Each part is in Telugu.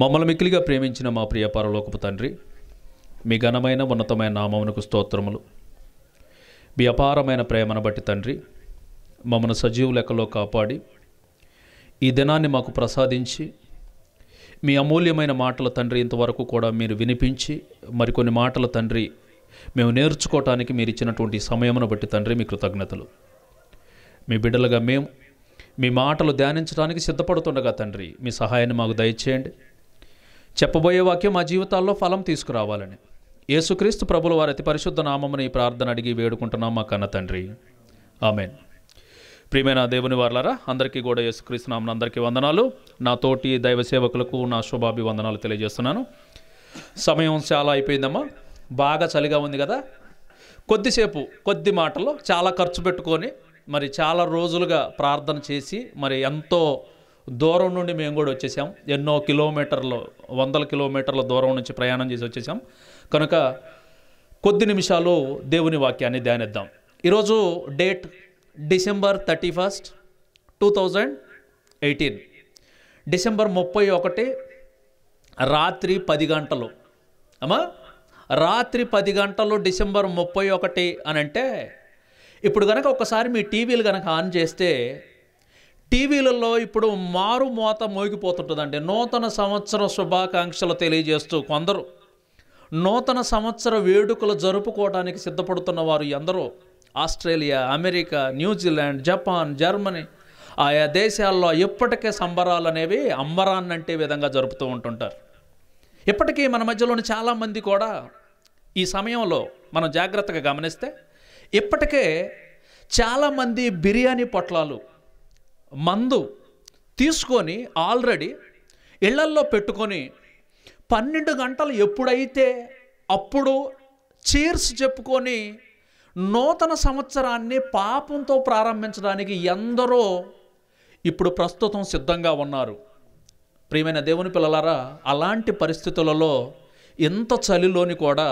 మమ్మల్ని మిక్కిలిగా ప్రేమించిన మా ప్రియ పరలోకపు తండ్రి మీ ఘనమైన ఉన్నతమైన నామమునకు స్తోత్రములు మీ అపారమైన ప్రేమను బట్టి తండ్రి మమ్మను సజీవు లెక్కలో కాపాడి ఈ దినాన్ని మాకు ప్రసాదించి మీ అమూల్యమైన మాటల తండ్రి ఇంతవరకు కూడా మీరు వినిపించి మరికొన్ని మాటల తండ్రి మేము నేర్చుకోవటానికి మీరు ఇచ్చినటువంటి సమయమును బట్టి తండ్రి మీ కృతజ్ఞతలు మీ బిడ్డలుగా మేము మీ మాటలు ధ్యానించడానికి సిద్ధపడుతుండగా తండ్రి మీ సహాయాన్ని మాకు దయచేయండి చెప్పబోయే వాక్యం మా జీవితాల్లో ఫలం తీసుకురావాలని యేసుక్రీస్తు ప్రభుల వారి అతి పరిశుద్ధ నామముని ఈ ప్రార్థన అడిగి వేడుకుంటున్నాం మా కన్న తండ్రి ఆమెన్ ప్రియమైన దేవుని వారలరా అందరికీ కూడా యేసుక్రీస్తు నామన అందరికీ వందనాలు నా తోటి దైవ సేవకులకు నా శుభాభివందనాలు తెలియజేస్తున్నాను సమయం చాలా అయిపోయిందమ్మా బాగా చలిగా ఉంది కదా కొద్దిసేపు కొద్ది మాటలు చాలా ఖర్చు పెట్టుకొని మరి చాలా రోజులుగా ప్రార్థన చేసి మరి ఎంతో దూరం నుండి మేము కూడా వచ్చేసాం ఎన్నో కిలోమీటర్లు వందల కిలోమీటర్ల దూరం నుంచి ప్రయాణం చేసి వచ్చేసాం కనుక కొద్ది నిమిషాలు దేవుని వాక్యాన్ని ధ్యానిద్దాం ఈరోజు date December thirty first two thousand eighteen December ముప్పై ఒకటి రాత్రి పది గంటలు అమ్మా రాత్రి పది గంటలు డిసెంబర్ ముప్పై ఒకటి అని అంటే ఇప్పుడు కనుక ఒకసారి మీ టీవీలు కనుక ఆన్ చేస్తే టీవీలలో ఇప్పుడు మారు మోత మోగిపోతుంటుందండి నూతన సంవత్సర శుభాకాంక్షలు తెలియజేస్తూ కొందరు నూతన సంవత్సర వేడుకలు జరుపుకోవడానికి సిద్ధపడుతున్న వారు ఎందరో Australia America New Zealand Japan Germany ఆయా దేశాల్లో ఇప్పటికే సంబరాలు అనేవి అంబరాన్నంటే విధంగా జరుపుతూ ఉంటుంటారు ఇప్పటికీ మన మధ్యలోని చాలామంది కూడా ఈ సమయంలో మనం జాగ్రత్తగా గమనిస్తే ఇప్పటికే చాలామంది బిర్యానీ పొట్లాలు మందు తీసుకొని ఆల్రెడీ ఇళ్లల్లో పెట్టుకొని పన్నెండు గంటలు ఎప్పుడైతే అప్పుడు చీర్స్ చెప్పుకొని నూతన సంవత్సరాన్ని పాపంతో ప్రారంభించడానికి ఎందరో ఇప్పుడు ప్రస్తుతం సిద్ధంగా ఉన్నారు ప్రియమైన దేవుని పిల్లలారా అలాంటి పరిస్థితులలో ఇంత చలిలోని కూడా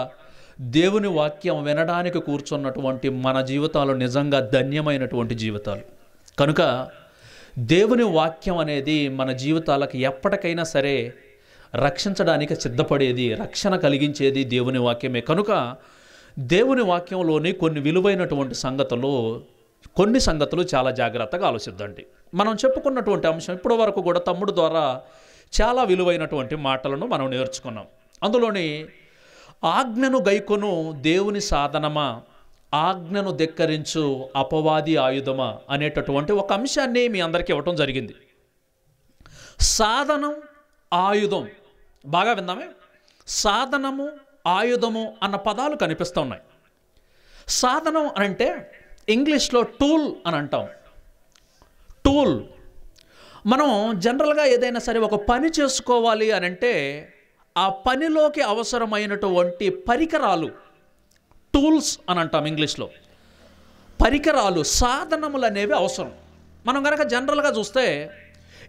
దేవుని వాక్యం వినడానికి కూర్చున్నటువంటి మన జీవితాలు నిజంగా ధన్యమైనటువంటి జీవితాలు కనుక దేవుని వాక్యం అనేది మన జీవితాలకు ఎప్పటికైనా సరే రక్షించడానికి సిద్ధపడేది రక్షణ కలిగించేది దేవుని వాక్యమే కనుక దేవుని వాక్యంలోని కొన్ని విలువైనటువంటి సంగతులు కొన్ని సంగతులు చాలా జాగ్రత్తగా ఆలోచిద్దండి మనం చెప్పుకున్నటువంటి అంశం ఇప్పటి వరకు కూడా తమ్ముడు ద్వారా చాలా విలువైనటువంటి మాటలను మనం నేర్చుకున్నాం అందులోని ఆజ్ఞను గైకొను దేవుని సాధనమా ఆజ్ఞను ధిక్కరించు అపవాది ఆయుధమా అనేటటువంటి ఒక అంశాన్ని మీ అందరికీ ఇవ్వటం జరిగింది సాధనం ఆయుధం బాగా విందామే సాధనము ఆయుధము అన్న పదాలు కనిపిస్తూ ఉన్నాయి సాధనం అంటే ఇంగ్లీష్లో టూల్ అని అంటాం టూల్ మనం జనరల్గా ఏదైనా సరే ఒక పని చేసుకోవాలి అని అంటే ఆ పనిలోకి అవసరమైనటువంటి పరికరాలు టూల్స్ అని అంటాం ఇంగ్లీష్లో పరికరాలు సాధనములు అనేవి అవసరం మనం కనుక జనరల్గా చూస్తే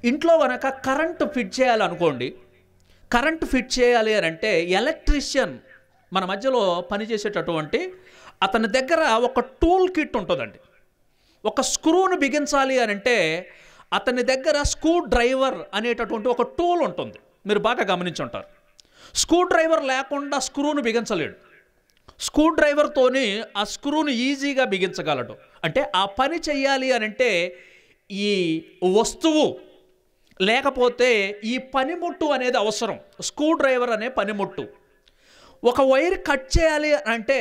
ఇంట్లో కనుక కరెంటు ఫిట్ చేయాలనుకోండి కరెంటు ఫిట్ చేయాలి అని అంటే ఎలక్ట్రీషియన్ మన మధ్యలో పనిచేసేటటువంటి అతని దగ్గర ఒక టూల్ కిట్ ఉంటుందండి ఒక స్క్రూను బిగించాలి అని అంటే అతని దగ్గర స్క్రూ డ్రైవర్ అనేటటువంటి ఒక టూల్ ఉంటుంది మీరు బాగా గమనించి ఉంటారు స్క్రూ డ్రైవర్ లేకుండా స్క్రూను బిగించలేడు స్క్రూ డ్రైవర్తోని ఆ స్క్రూను ఈజీగా బిగించగలడు అంటే ఆ పని చేయాలి అని అంటే ఈ వస్తువు లేకపోతే ఈ పనిముట్టు అనేది అవసరం స్క్రూ డ్రైవర్ అనే పనిముట్టు ఒక వైర్ కట్ చేయాలి అంటే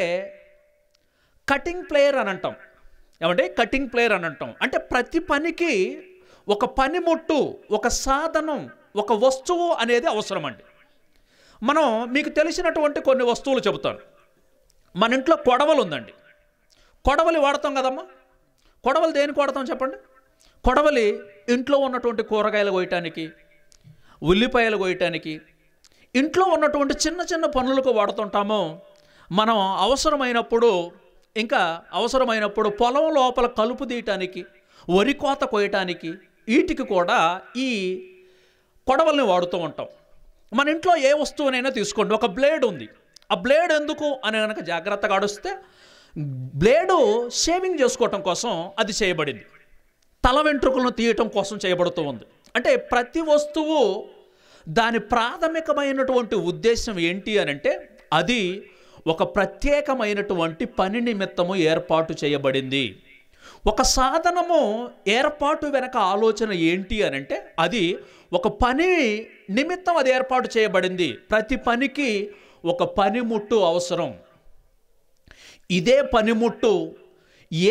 కటింగ్ ప్లేయర్ అని అంటాం ఏమంటే కటింగ్ ప్లేయర్ అని అంటాం అంటే ప్రతి పనికి ఒక పనిముట్టు ఒక సాధనం ఒక వస్తువు అనేది అవసరం అండి మనం మీకు తెలిసినటువంటి కొన్ని వస్తువులు చెబుతాను మన ఇంట్లో కొడవలు ఉందండి కొడవలి వాడతాం కదమ్మా కొడవలు దేనికి వాడతాం చెప్పండి కొడవలి ఇంట్లో ఉన్నటువంటి కూరగాయలు కోయటానికి ఉల్లిపాయలు కోయటానికి ఇంట్లో ఉన్నటువంటి చిన్న చిన్న పనులకు వాడుతుంటాము మనం అవసరమైనప్పుడు ఇంకా అవసరమైనప్పుడు పొలం లోపల కలుపు తీయటానికి వరి కోత కొయ్యటానికి వీటికి కూడా ఈ కొడవల్ని వాడుతూ ఉంటాం మన ఇంట్లో ఏ వస్తువునైనా తీసుకోండి ఒక బ్లేడ్ ఉంది ఆ బ్లేడ్ ఎందుకు అని కనుక జాగ్రత్తగా అడుస్తే బ్లేడు షేవింగ్ చేసుకోవటం కోసం అది చేయబడింది తల వెంట్రుకలను తీయటం కోసం చేయబడుతూ ఉంది అంటే ప్రతి వస్తువు దాని ప్రాథమికమైనటువంటి ఉద్దేశం ఏంటి అని అంటే అది ఒక ప్రత్యేకమైనటువంటి పని నిమిత్తము ఏర్పాటు చేయబడింది ఒక సాధనము ఏర్పాటు వెనక ఆలోచన ఏంటి అని అంటే అది ఒక పని నిమిత్తం అది ఏర్పాటు చేయబడింది ప్రతి పనికి ఒక పనిముట్టు అవసరం ఇదే పనిముట్టు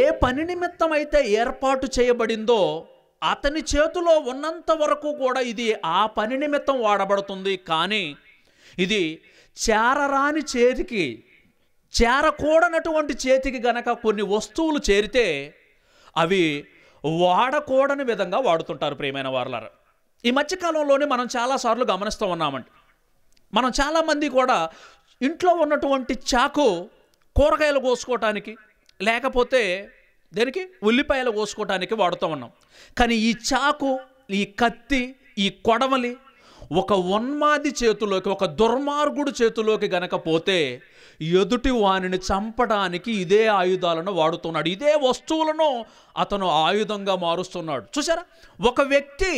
ఏ పని నిమిత్తం అయితే ఏర్పాటు చేయబడిందో అతని చేతిలో ఉన్నంత వరకు కూడా ఇది ఆ పని నిమిత్తం వాడబడుతుంది కానీ ఇది చేరరాని చేతికి చేరకూడనటువంటి చేతికి గనక కొన్ని వస్తువులు చేరితే అవి వాడకూడని విధంగా వాడుతుంటారు ప్రియమైన వారలారు ఈ మధ్యకాలంలోనే మనం చాలాసార్లు గమనిస్తూ ఉన్నామండి మనం చాలామంది కూడా ఇంట్లో ఉన్నటువంటి చాకు కూరగాయలు కోసుకోవటానికి లేకపోతే దేనికి ఉల్లిపాయలు కోసుకోవటానికి వాడుతూ ఉన్నాం కానీ ఈ చాకు ఈ కత్తి ఈ కొడవలి ఒక ఉన్మాది చేతిలోకి ఒక దుర్మార్గుడు చేతిలోకి గనక పోతే ఎదుటి వానిని చంపడానికి ఇదే ఆయుధాలను వాడుతున్నాడు ఇదే వస్తువులను అతను ఆయుధంగా మారుస్తున్నాడు చూసారా ఒక వ్యక్తి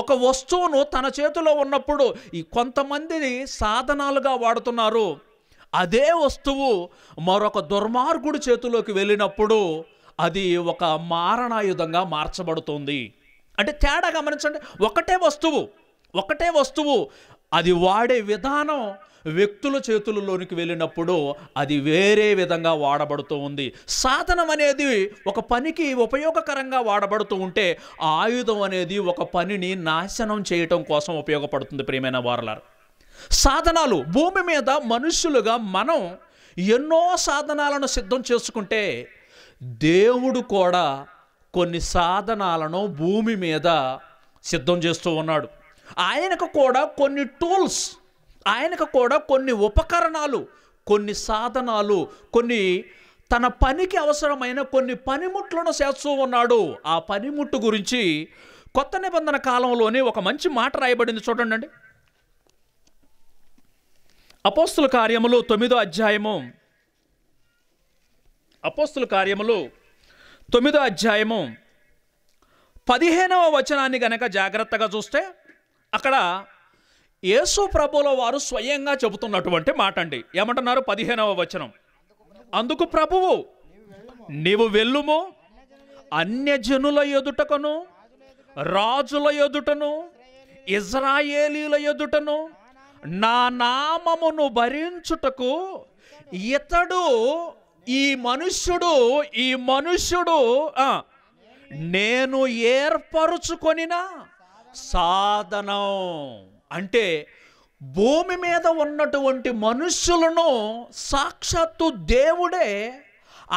ఒక వస్తువును తన చేతిలో ఉన్నప్పుడు ఈ కొంతమందిని సాధనాలుగా వాడుతున్నారు అదే వస్తువు మరొక దుర్మార్గుడి చేతిలోకి వెళ్ళినప్పుడు అది ఒక మారణాయుధంగా మార్చబడుతుంది అంటే తేడా గమనించండి ఒకటే వస్తువు ఒకటే వస్తువు అది వాడే విధానం వ్యక్తుల చేతులలోనికి వెళ్ళినప్పుడు అది వేరే విధంగా వాడబడుతూ ఉంది సాధనం అనేది ఒక పనికి ఉపయోగకరంగా వాడబడుతూ ఉంటే ఆయుధం అనేది ఒక పనిని నాశనం చేయటం కోసం ఉపయోగపడుతుంది ప్రియమైన వారలారు సాధనాలు భూమి మీద మనుషులుగా మనం ఎన్నో సాధనాలను సిద్ధం చేసుకుంటే దేవుడు కూడా కొన్ని సాధనాలను భూమి మీద సిద్ధం చేస్తూ ఉన్నాడు ఆయనకు కూడా కొన్ని టూల్స్ ఆయనకు కూడా కొన్ని ఉపకరణాలు కొన్ని సాధనాలు కొన్ని తన పనికి అవసరమైన కొన్ని పనిముట్లను చేస్తూ ఉన్నాడు ఆ పనిముట్టు గురించి కొత్త నిబంధన కాలంలోనే ఒక మంచి మాట రాయబడింది చూడండి అపోస్తుల కార్యములు తొమ్మిదో అధ్యాయము అపోస్తుల కార్యములు తొమ్మిదో అధ్యాయము పదిహేనవ వచనాన్ని గనక జాగ్రత్తగా చూస్తే అక్కడ యేసు ప్రభుల వారు స్వయంగా చెబుతున్నటువంటి మాట అండి ఏమంటున్నారు పదిహేనవ వచనం అందుకు ప్రభువు నీవు వెళ్ళుము అన్యజనుల ఎదుటకను రాజుల ఎదుటను ఇజ్రాయేలీల ఎదుటను నా నామమును భరించుటకు ఇతడు ఈ మనుష్యుడు ఈ మనుష్యుడు నేను ఏర్పరుచుకొనిన సాధనం అంటే భూమి మీద ఉన్నటువంటి మనుష్యులను సాక్షాత్తు దేవుడే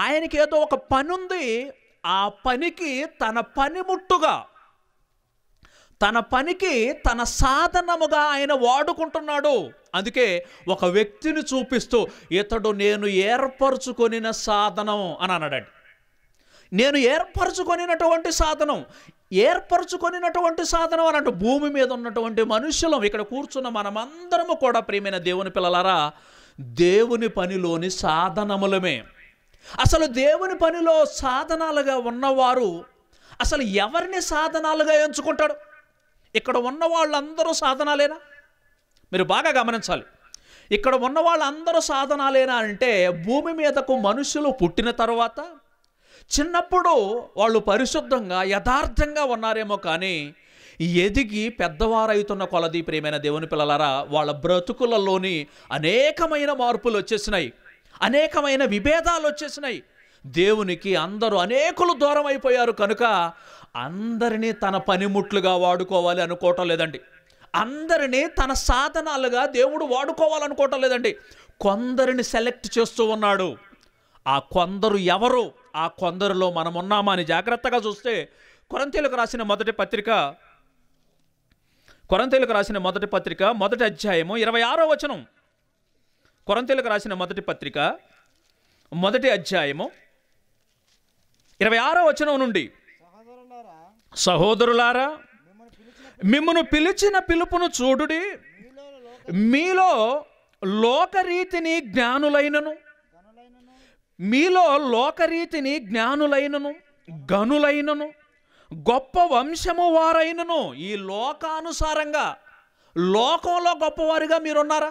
ఆయనకి ఏదో ఒక పని ఉంది ఆ పనికి తన పనిముట్టుగా తన పనికి తన సాధనముగా ఆయన వాడుకుంటున్నాడు అందుకే ఒక వ్యక్తిని చూపిస్తూ ఇతడు నేను ఏర్పరచుకొనిన సాధనం అని అన్నాడండి నేను ఏర్పరచుకొనినటువంటి సాధనం ఏర్పరచుకొనినటువంటి సాధనం అన్నట్టు భూమి మీద ఉన్నటువంటి మనుషులం ఇక్కడ కూర్చున్న మనమందరము కూడా ప్రియమైన దేవుని పిల్లలారా దేవుని పనిలోని సాధనములమే అసలు దేవుని పనిలో సాధనాలుగా ఉన్నవారు అసలు ఎవరిని సాధనాలుగా ఎంచుకుంటాడు ఇక్కడ ఉన్న వాళ్ళందరూ సాధనాలేనా మీరు బాగా గమనించాలి ఇక్కడ ఉన్న వాళ్ళందరూ సాధనాలేనా అంటే భూమి మీదకు మనుషులు పుట్టిన తర్వాత చిన్నప్పుడు వాళ్ళు పరిశుద్ధంగా యథార్థంగా ఉన్నారేమో కానీ ఎదిగి పెద్దవారైతున్న కొలది ప్రియమైన దేవుని పిల్లలారా వాళ్ళ బ్రతుకులలోని అనేకమైన మార్పులు వచ్చేసినాయి అనేకమైన విభేదాలు వచ్చేసినాయి దేవునికి అందరూ అనేకులు దూరం అయిపోయారు కనుక అందరినీ తన పనిముట్లుగా వాడుకోవాలి అనుకోవటం లేదండి అందరినీ తన సాధనాలుగా దేవుడు వాడుకోవాలనుకోవటం లేదండి కొందరిని సెలెక్ట్ చేస్తూ ఉన్నాడు ఆ కొందరు ఎవరు ఆ మనం ఉన్నామా అని జాగ్రత్తగా చూస్తే కొరంతీలకు రాసిన మొదటి పత్రిక కొరంతీలకు రాసిన మొదటి పత్రిక మొదటి అధ్యాయము ఇరవై ఆరో వచనం కొరంతేలకు రాసిన మొదటి పత్రిక మొదటి అధ్యాయము ఇరవై ఆరో వచనం నుండి సహోదరులారా మిమ్మను పిలిచిన పిలుపును చూడుడి మీలో లోకరీతిని జ్ఞానులైనను మీలో లోకరీతిని జ్ఞానులైనను గనులైనను గొప్ప వంశము వారైనను ఈ లోకానుసారంగా లోకంలో గొప్పవారిగా మీరున్నారా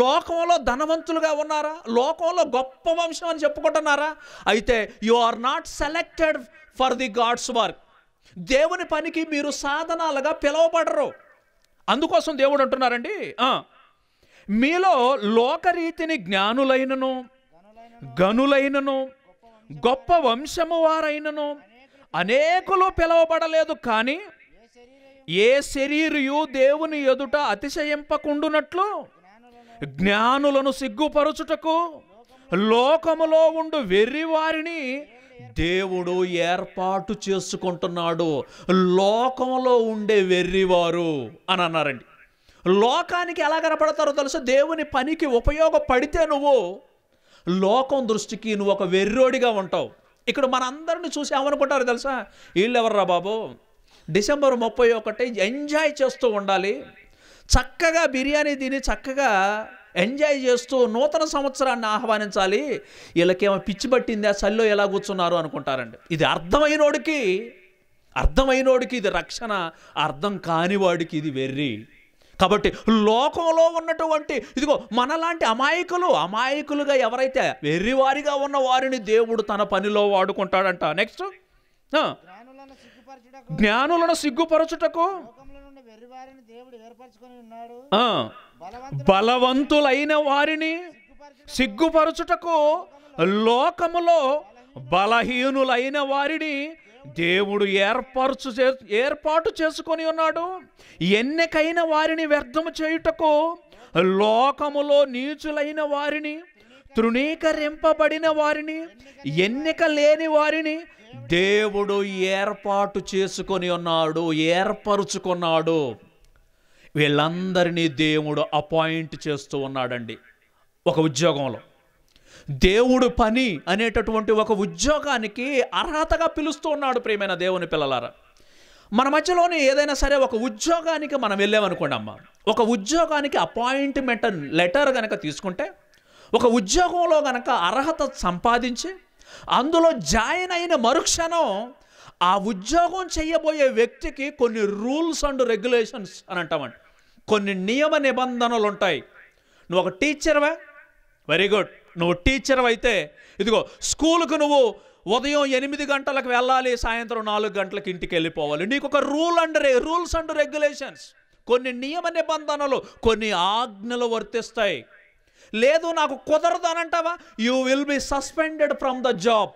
లోకంలో ధనవంతులుగా ఉన్నారా లోకంలో గొప్ప వంశం అని చెప్పుకుంటున్నారా అయితే you are not selected for the God's work దేవుని పనికి మీరు సాధనాలుగా పిలువబడరు అందుకోసం దేవుడు అంటున్నారండి మీలో లోకరీతిని జ్ఞానులైనను గనులైనను గొప్ప వంశము వారైనను అనేకులు పిలవబడలేదు కానీ ఏ శరీరు దేవుని ఎదుట అతిశయింపకుండునట్లు జ్ఞానులను సిగ్గుపరుచుటకు లోకములో ఉండు వెర్రివారిని దేవుడు ఏర్పాటు చేసుకుంటున్నాడు లోకంలో ఉండే వెర్రివారు అని అన్నారండి లోకానికి ఎలా కనపడతారో తెలుసు దేవుని పనికి ఉపయోగపడితే నువ్వు లోకం దృష్టికి నువ్వు ఒక వెర్రోడిగా ఉంటావు ఇక్కడ మనందరిని చూసి ఏమనుకుంటారు తెలుసా వీళ్ళు ఎవర్రా బాబు డిసెంబర్ ముప్పై ఒకటి ఎంజాయ్ చేస్తూ ఉండాలి చక్కగా బిర్యానీ తిని చక్కగా ఎంజాయ్ చేస్తూ నూతన సంవత్సరాన్ని ఆహ్వానించాలి వీళ్ళకేమో పిచ్చి పట్టింది ఆ చల్లో ఎలా కూర్చున్నారు అనుకుంటారండి ఇది అర్థమైనోడికి అర్థమైనోడికి ఇది రక్షణ అర్థం కానివాడికి ఇది వెర్రి కాబట్టి లోకంలో ఉన్నటువంటి ఇదిగో మనలాంటి అమాయకులు అమాయకులుగా ఎవరైతే వెర్రివారిగా ఉన్న వారిని దేవుడు తన పనిలో వాడుకుంటాడంట నెక్స్ట్ జ్ఞానులను సిగ్గుపరచుటకు బలవంతులైన వారిని సిగ్గుపరచుటకు లోకములో బలహీనులైన వారిని దేవుడు ఏర్పరచు ఏర్పాటు చేసుకొని ఉన్నాడు ఎన్నికైన వారిని వ్యర్థము చేయుటకు లోకములో నీచులైన వారిని తృణీకరింపబడిన వారిని ఎన్నిక లేని వారిని దేవుడు ఏర్పాటు చేసుకొని ఉన్నాడు ఏర్పరుచుకున్నాడు వీళ్ళందరినీ దేవుడు అపాయింట్ చేస్తూ ఉన్నాడండి ఒక ఉద్యోగంలో దేవుడు పని అనేటటువంటి ఒక ఉద్యోగానికి అర్హతగా పిలుస్తూ ఉన్నాడు ప్రియమైన దేవుని పిల్లలారా మన మధ్యలోనే ఏదైనా సరే ఒక ఉద్యోగానికి మనం వెళ్ళామనుకోండి అమ్మ ఒక ఉద్యోగానికి అపాయింట్మెంట్ లెటర్ కనుక తీసుకుంటే ఒక ఉద్యోగంలో కనుక అర్హత సంపాదించి అందులో జాయిన్ అయిన మరుక్షణం ఆ ఉద్యోగం చేయబోయే వ్యక్తికి కొన్ని రూల్స్ అండ్ రెగ్యులేషన్స్ అని అంటామండి కొన్ని నియమ నిబంధనలు ఉంటాయి నువ్వు ఒక టీచర్వా వెరీ గుడ్ నువ్వు టీచర్ అయితే ఇదిగో స్కూల్కు నువ్వు ఉదయం ఎనిమిది గంటలకు వెళ్ళాలి సాయంత్రం నాలుగు గంటలకు ఇంటికి వెళ్ళిపోవాలి నీకు ఒక rule under rules and regulations కొన్ని నియమ నిబంధనలు కొన్ని ఆజ్ఞలు వర్తిస్తాయి లేదు నాకు కుదరదు అని అంటావా you will be suspended from the job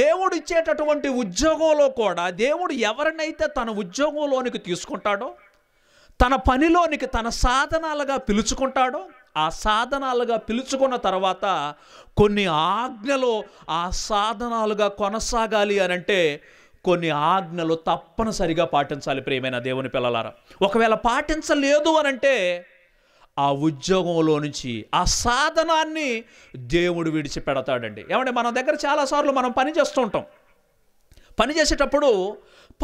దేవుడు ఇచ్చేటటువంటి ఉద్యోగంలో కూడా దేవుడు ఎవరినైతే తన ఉద్యోగంలోనికి తీసుకుంటాడో తన పనిలోనికి తన సాధనాలుగా పిలుచుకుంటాడో ఆ సాధనాలుగా పిలుచుకున్న తర్వాత కొన్ని ఆజ్ఞలు ఆ సాధనాలుగా కొనసాగాలి అని అంటే కొన్ని ఆజ్ఞలు తప్పనిసరిగా పాటించాలి ప్రియమైన దేవుని పిల్లలారా ఒకవేళ పాటించలేదు అనంటే ఆ ఉద్యోగంలో నుంచి ఆ సాధనాన్ని దేవుడు విడిచిపెడతాడండి ఏమంటే మన దగ్గర చాలాసార్లు మనం పని చేస్తూ ఉంటాం పని చేసేటప్పుడు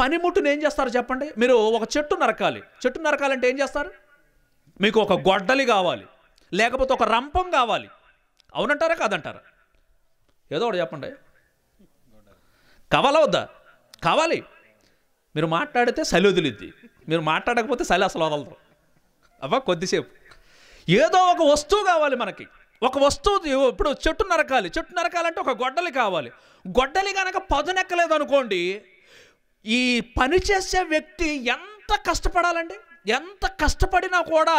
పనిముట్టును ఏం చేస్తారు చెప్పండి మీరు ఒక చెట్టు నరకాలి చెట్టు నరకాలంటే ఏం చేస్తారు మీకు ఒక గొడ్డలి కావాలి లేకపోతే ఒక రంపం కావాలి అవునంటారా కాదంటారా ఏదో ఒకటి చెప్పండి కావాలా వద్దా కావాలి మీరు మాట్లాడితే సలి వదిలిద్ది మీరు మాట్లాడకపోతే సలి అసలు వదలరు అవ్వ కొద్దిసేపు ఏదో ఒక వస్తువు కావాలి మనకి ఒక వస్తువు ఇప్పుడు చెట్టు నరకాలి చెట్టు నరకాలంటే ఒక గొడ్డలి కావాలి గొడ్డలి కనుక పదునెక్కలేదు అనుకోండి ఈ పని చేసే వ్యక్తి ఎంత కష్టపడాలండి ఎంత కష్టపడినా కూడా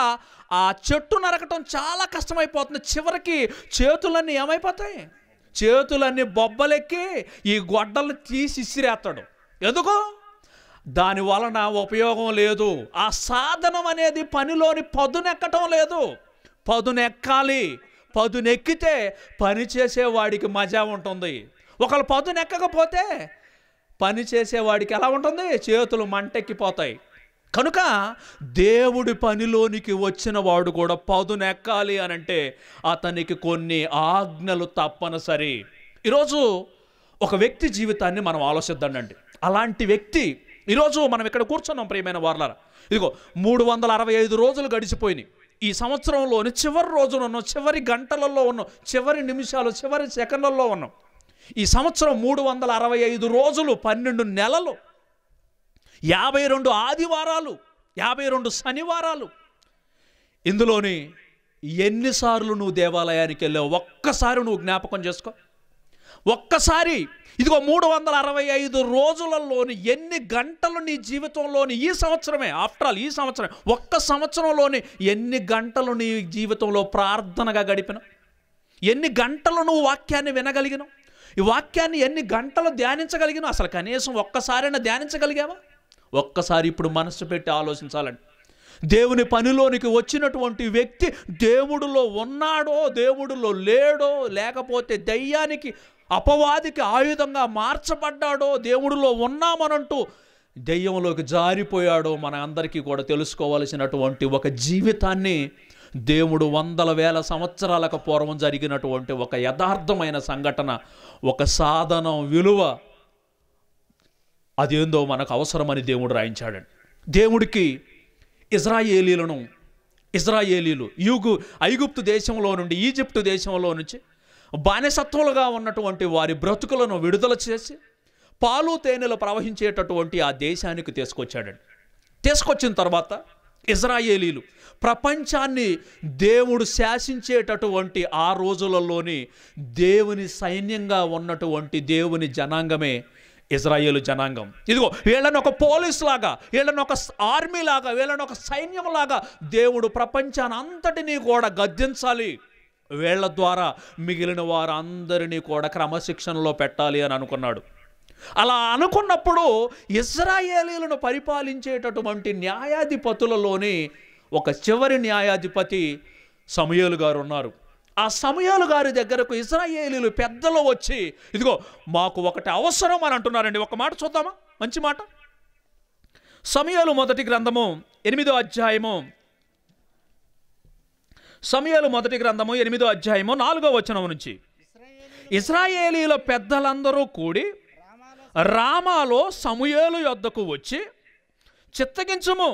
ఆ చెట్టు నరకటం చాలా కష్టమైపోతుంది చివరికి చేతులన్నీ ఏమైపోతాయి చేతులన్నీ బొబ్బలెక్కి ఈ గొడ్డల్ని తీసి ఇసిరేస్తాడు ఎందుకో దాని వలన ఉపయోగం లేదు ఆ సాధనం అనేది పనిలోని పదునెక్కటం లేదు పదునెక్కాలి పదునెక్కితే పని చేసేవాడికి మజా ఉంటుంది ఒకళ్ళు పదునెక్కకపోతే పని చేసేవాడికి ఎలా ఉంటుంది చేతులు మంటెక్కిపోతాయి కనుక దేవుడి పనిలోనికి వచ్చిన వాడు కూడా పదునెక్కాలి అని అంటే అతనికి కొన్ని ఆజ్ఞలు తప్పనిసరి ఈరోజు ఒక వ్యక్తి జీవితాన్ని మనం ఆలోచిద్దండి అలాంటి వ్యక్తి ఈరోజు మనం ఇక్కడ కూర్చున్నాం ప్రియమైన వార్లరా ఇదిగో మూడు వందల అరవై ఐదు రోజులు గడిచిపోయినాయి ఈ సంవత్సరంలోని చివరి రోజున ఉన్నాం చివరి గంటలలో ఉన్నాం చివరి నిమిషాలు చివరి సెకండ్లలో ఉన్నాం ఈ సంవత్సరం మూడు వందల అరవై ఐదు రోజులు పన్నెండు నెలలు యాభై రెండు ఆదివారాలు యాభై రెండు శనివారాలు ఇందులోని ఎన్నిసార్లు నువ్వు దేవాలయానికి వెళ్ళావు ఒక్కసారి నువ్వు జ్ఞాపకం చేసుకో ఒక్కసారి ఇదిగో మూడు వందల అరవై ఐదు రోజులలోని ఎన్ని గంటలు నీ జీవితంలోని ఈ సంవత్సరమే ఆఫ్టర్ ఆల్ ఈ సంవత్సరం ఒక్క సంవత్సరంలోని ఎన్ని గంటలు నీ జీవితంలో ప్రార్థనగా గడిపిన ఎన్ని గంటలు నువ్వు వాక్యాన్ని వినగలిగినావు ఈ వాక్యాన్ని ఎన్ని గంటలు ధ్యానించగలిగినావు అసలు కనీసం ఒక్కసారైనా ధ్యానించగలిగావా ఒక్కసారి ఇప్పుడు మనసు పెట్టి ఆలోచించాలండి దేవుని పనిలోనికి వచ్చినటువంటి వ్యక్తి దేవుడిలో ఉన్నాడో దేవుడిలో లేడో లేకపోతే దయ్యానికి అపవాదికి ఆయుధంగా మార్చబడ్డాడో దేవుడిలో ఉన్నామనంటూ దెయ్యంలోకి జారిపోయాడో మన అందరికీ కూడా తెలుసుకోవలసినటువంటి ఒక జీవితాన్ని దేవుడు వందల వేల సంవత్సరాలకు పూర్వం జరిగినటువంటి ఒక యథార్థమైన సంఘటన ఒక సాధనం విలువ అదేందో మనకు అవసరమని దేవుడు రాయించాడండి దేవుడికి ఇజ్రాయేలీలను ఇజ్రాయేలీలు యూగు ఐగుప్తు దేశంలో నుండి ఈజిప్టు దేశంలో నుంచి బానిసత్వాలుగా ఉన్నటువంటి వారి బ్రతుకులను విడుదల చేసి పాలు తేనెలు ప్రవహించేటటువంటి ఆ దేశానికి తీసుకొచ్చాడండి తీసుకొచ్చిన తర్వాత ఇజ్రాయేలీలు ప్రపంచాన్ని దేవుడు శాసించేటటువంటి ఆ రోజులలోని దేవుని సైన్యంగా ఉన్నటువంటి దేవుని జనాంగమే ఇజ్రాయేలు జనాంగం ఇదిగో వీళ్ళని ఒక పోలీస్ లాగా వీళ్ళని ఒక ఆర్మీ లాగా వీళ్ళని ఒక సైన్యం లాగా దేవుడు ప్రపంచాన్ని అంతటినీ కూడా గద్దించాలి వీళ్ళ ద్వారా మిగిలిన వారందరినీ కూడా క్రమశిక్షణలో పెట్టాలి అని అనుకున్నాడు అలా అనుకున్నప్పుడు ఇజ్రాయేలీలను పరిపాలించేటటువంటి న్యాయాధిపతులలోని ఒక చివరి న్యాయాధిపతి సమయలు గారు ఉన్నారు ఆ సమయాలు గారి దగ్గరకు ఇజ్రాయేలీలు పెద్దలు వచ్చి ఇదిగో మాకు ఒకటి అవసరం అని అంటున్నారండి ఒక మాట చూద్దామా మంచి మాట సమయాలు మొదటి గ్రంథము ఎనిమిదో అధ్యాయము సమయాలు మొదటి గ్రంథము ఎనిమిదో అధ్యాయము నాలుగో వచనం నుంచి ఇజ్రాయేలీల పెద్దలందరూ కూడి రామాలో సమయాలు యొద్దకు వచ్చి చిత్తగించము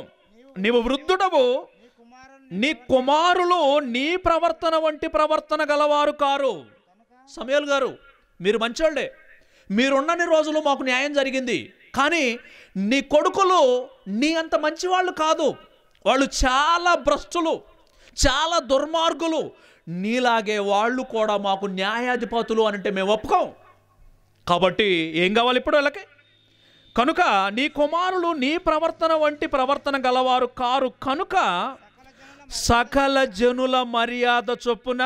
నీవు వృద్ధుడవు నీ కుమారులు నీ ప్రవర్తన వంటి ప్రవర్తన గలవారు కారు సమయాలు గారు మీరు మంచోళ్ళే మీరున్నన్ని రోజులు మాకు న్యాయం జరిగింది కానీ నీ కొడుకులు నీ అంత మంచివాళ్ళు కాదు వాళ్ళు చాలా భ్రష్టులు చాలా దుర్మార్గులు నీలాగే వాళ్ళు కూడా మాకు న్యాయాధిపతులు అంటే మేము ఒప్పుకోం కాబట్టి ఏం కావాలి ఇప్పుడు వాళ్ళకి కనుక నీ కుమారులు నీ ప్రవర్తన వంటి ప్రవర్తన గలవారు కారు కనుక సకల జనుల మర్యాద చొప్పున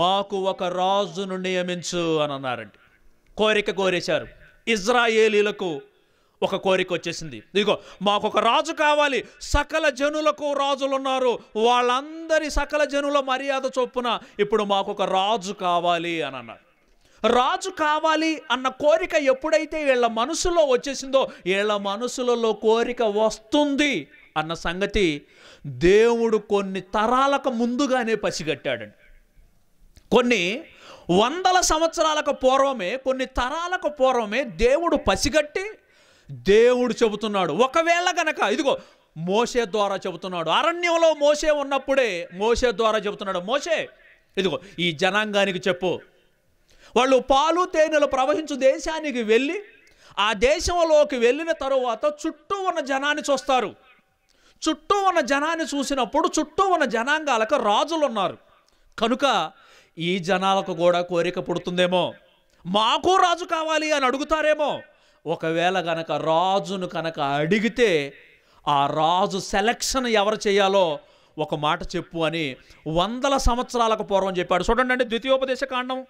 మాకు ఒక రాజును నియమించు అని అన్నారండి కోరిక కోరేశారు ఇజ్రాయేలీలకు ఒక కోరిక వచ్చేసింది ఇదిగో మాకు ఒక రాజు కావాలి సకల జనులకు రాజులు ఉన్నారు వాళ్ళందరి సకల జనుల మర్యాద చొప్పున ఇప్పుడు మాకు ఒక రాజు కావాలి అని అన్నారు రాజు కావాలి అన్న కోరిక ఎప్పుడైతే వీళ్ళ మనసులో వచ్చేసిందో వీళ్ళ మనసులలో కోరిక వస్తుంది అన్న సంగతి దేవుడు కొన్ని తరాలకు ముందుగానే పసిగట్టాడండి కొన్ని వందల సంవత్సరాలకు పూర్వమే కొన్ని తరాలకు పూర్వమే దేవుడు పసిగట్టి దేవుడు చెబుతున్నాడు ఒకవేళ గనక ఇదిగో మోసే ద్వారా చెబుతున్నాడు అరణ్యంలో మోసే ఉన్నప్పుడే మోసే ద్వారా చెబుతున్నాడు మోసే ఇదిగో ఈ జనాంగానికి చెప్పు వాళ్ళు పాలు తేనెలు ప్రవహించు దేశానికి వెళ్ళి ఆ దేశంలోకి వెళ్ళిన తరువాత చుట్టూ ఉన్న జనాన్ని చూస్తారు చుట్టూ ఉన్న జనాన్ని చూసినప్పుడు చుట్టూ ఉన్న జనాంగాలకు రాజులు ఉన్నారు కనుక ఈ జనాలకు కూడా కోరిక పుడుతుందేమో మాకు రాజు కావాలి అని అడుగుతారేమో ఒకవేళ గనక రాజును కనుక అడిగితే ఆ రాజు సెలక్షన్ ఎవరు చేయాలో ఒక మాట చెప్పు అని వందల సంవత్సరాలకు పూర్వం చెప్పాడు చూడండి అండి ద్వితీయోపదేశ కాండం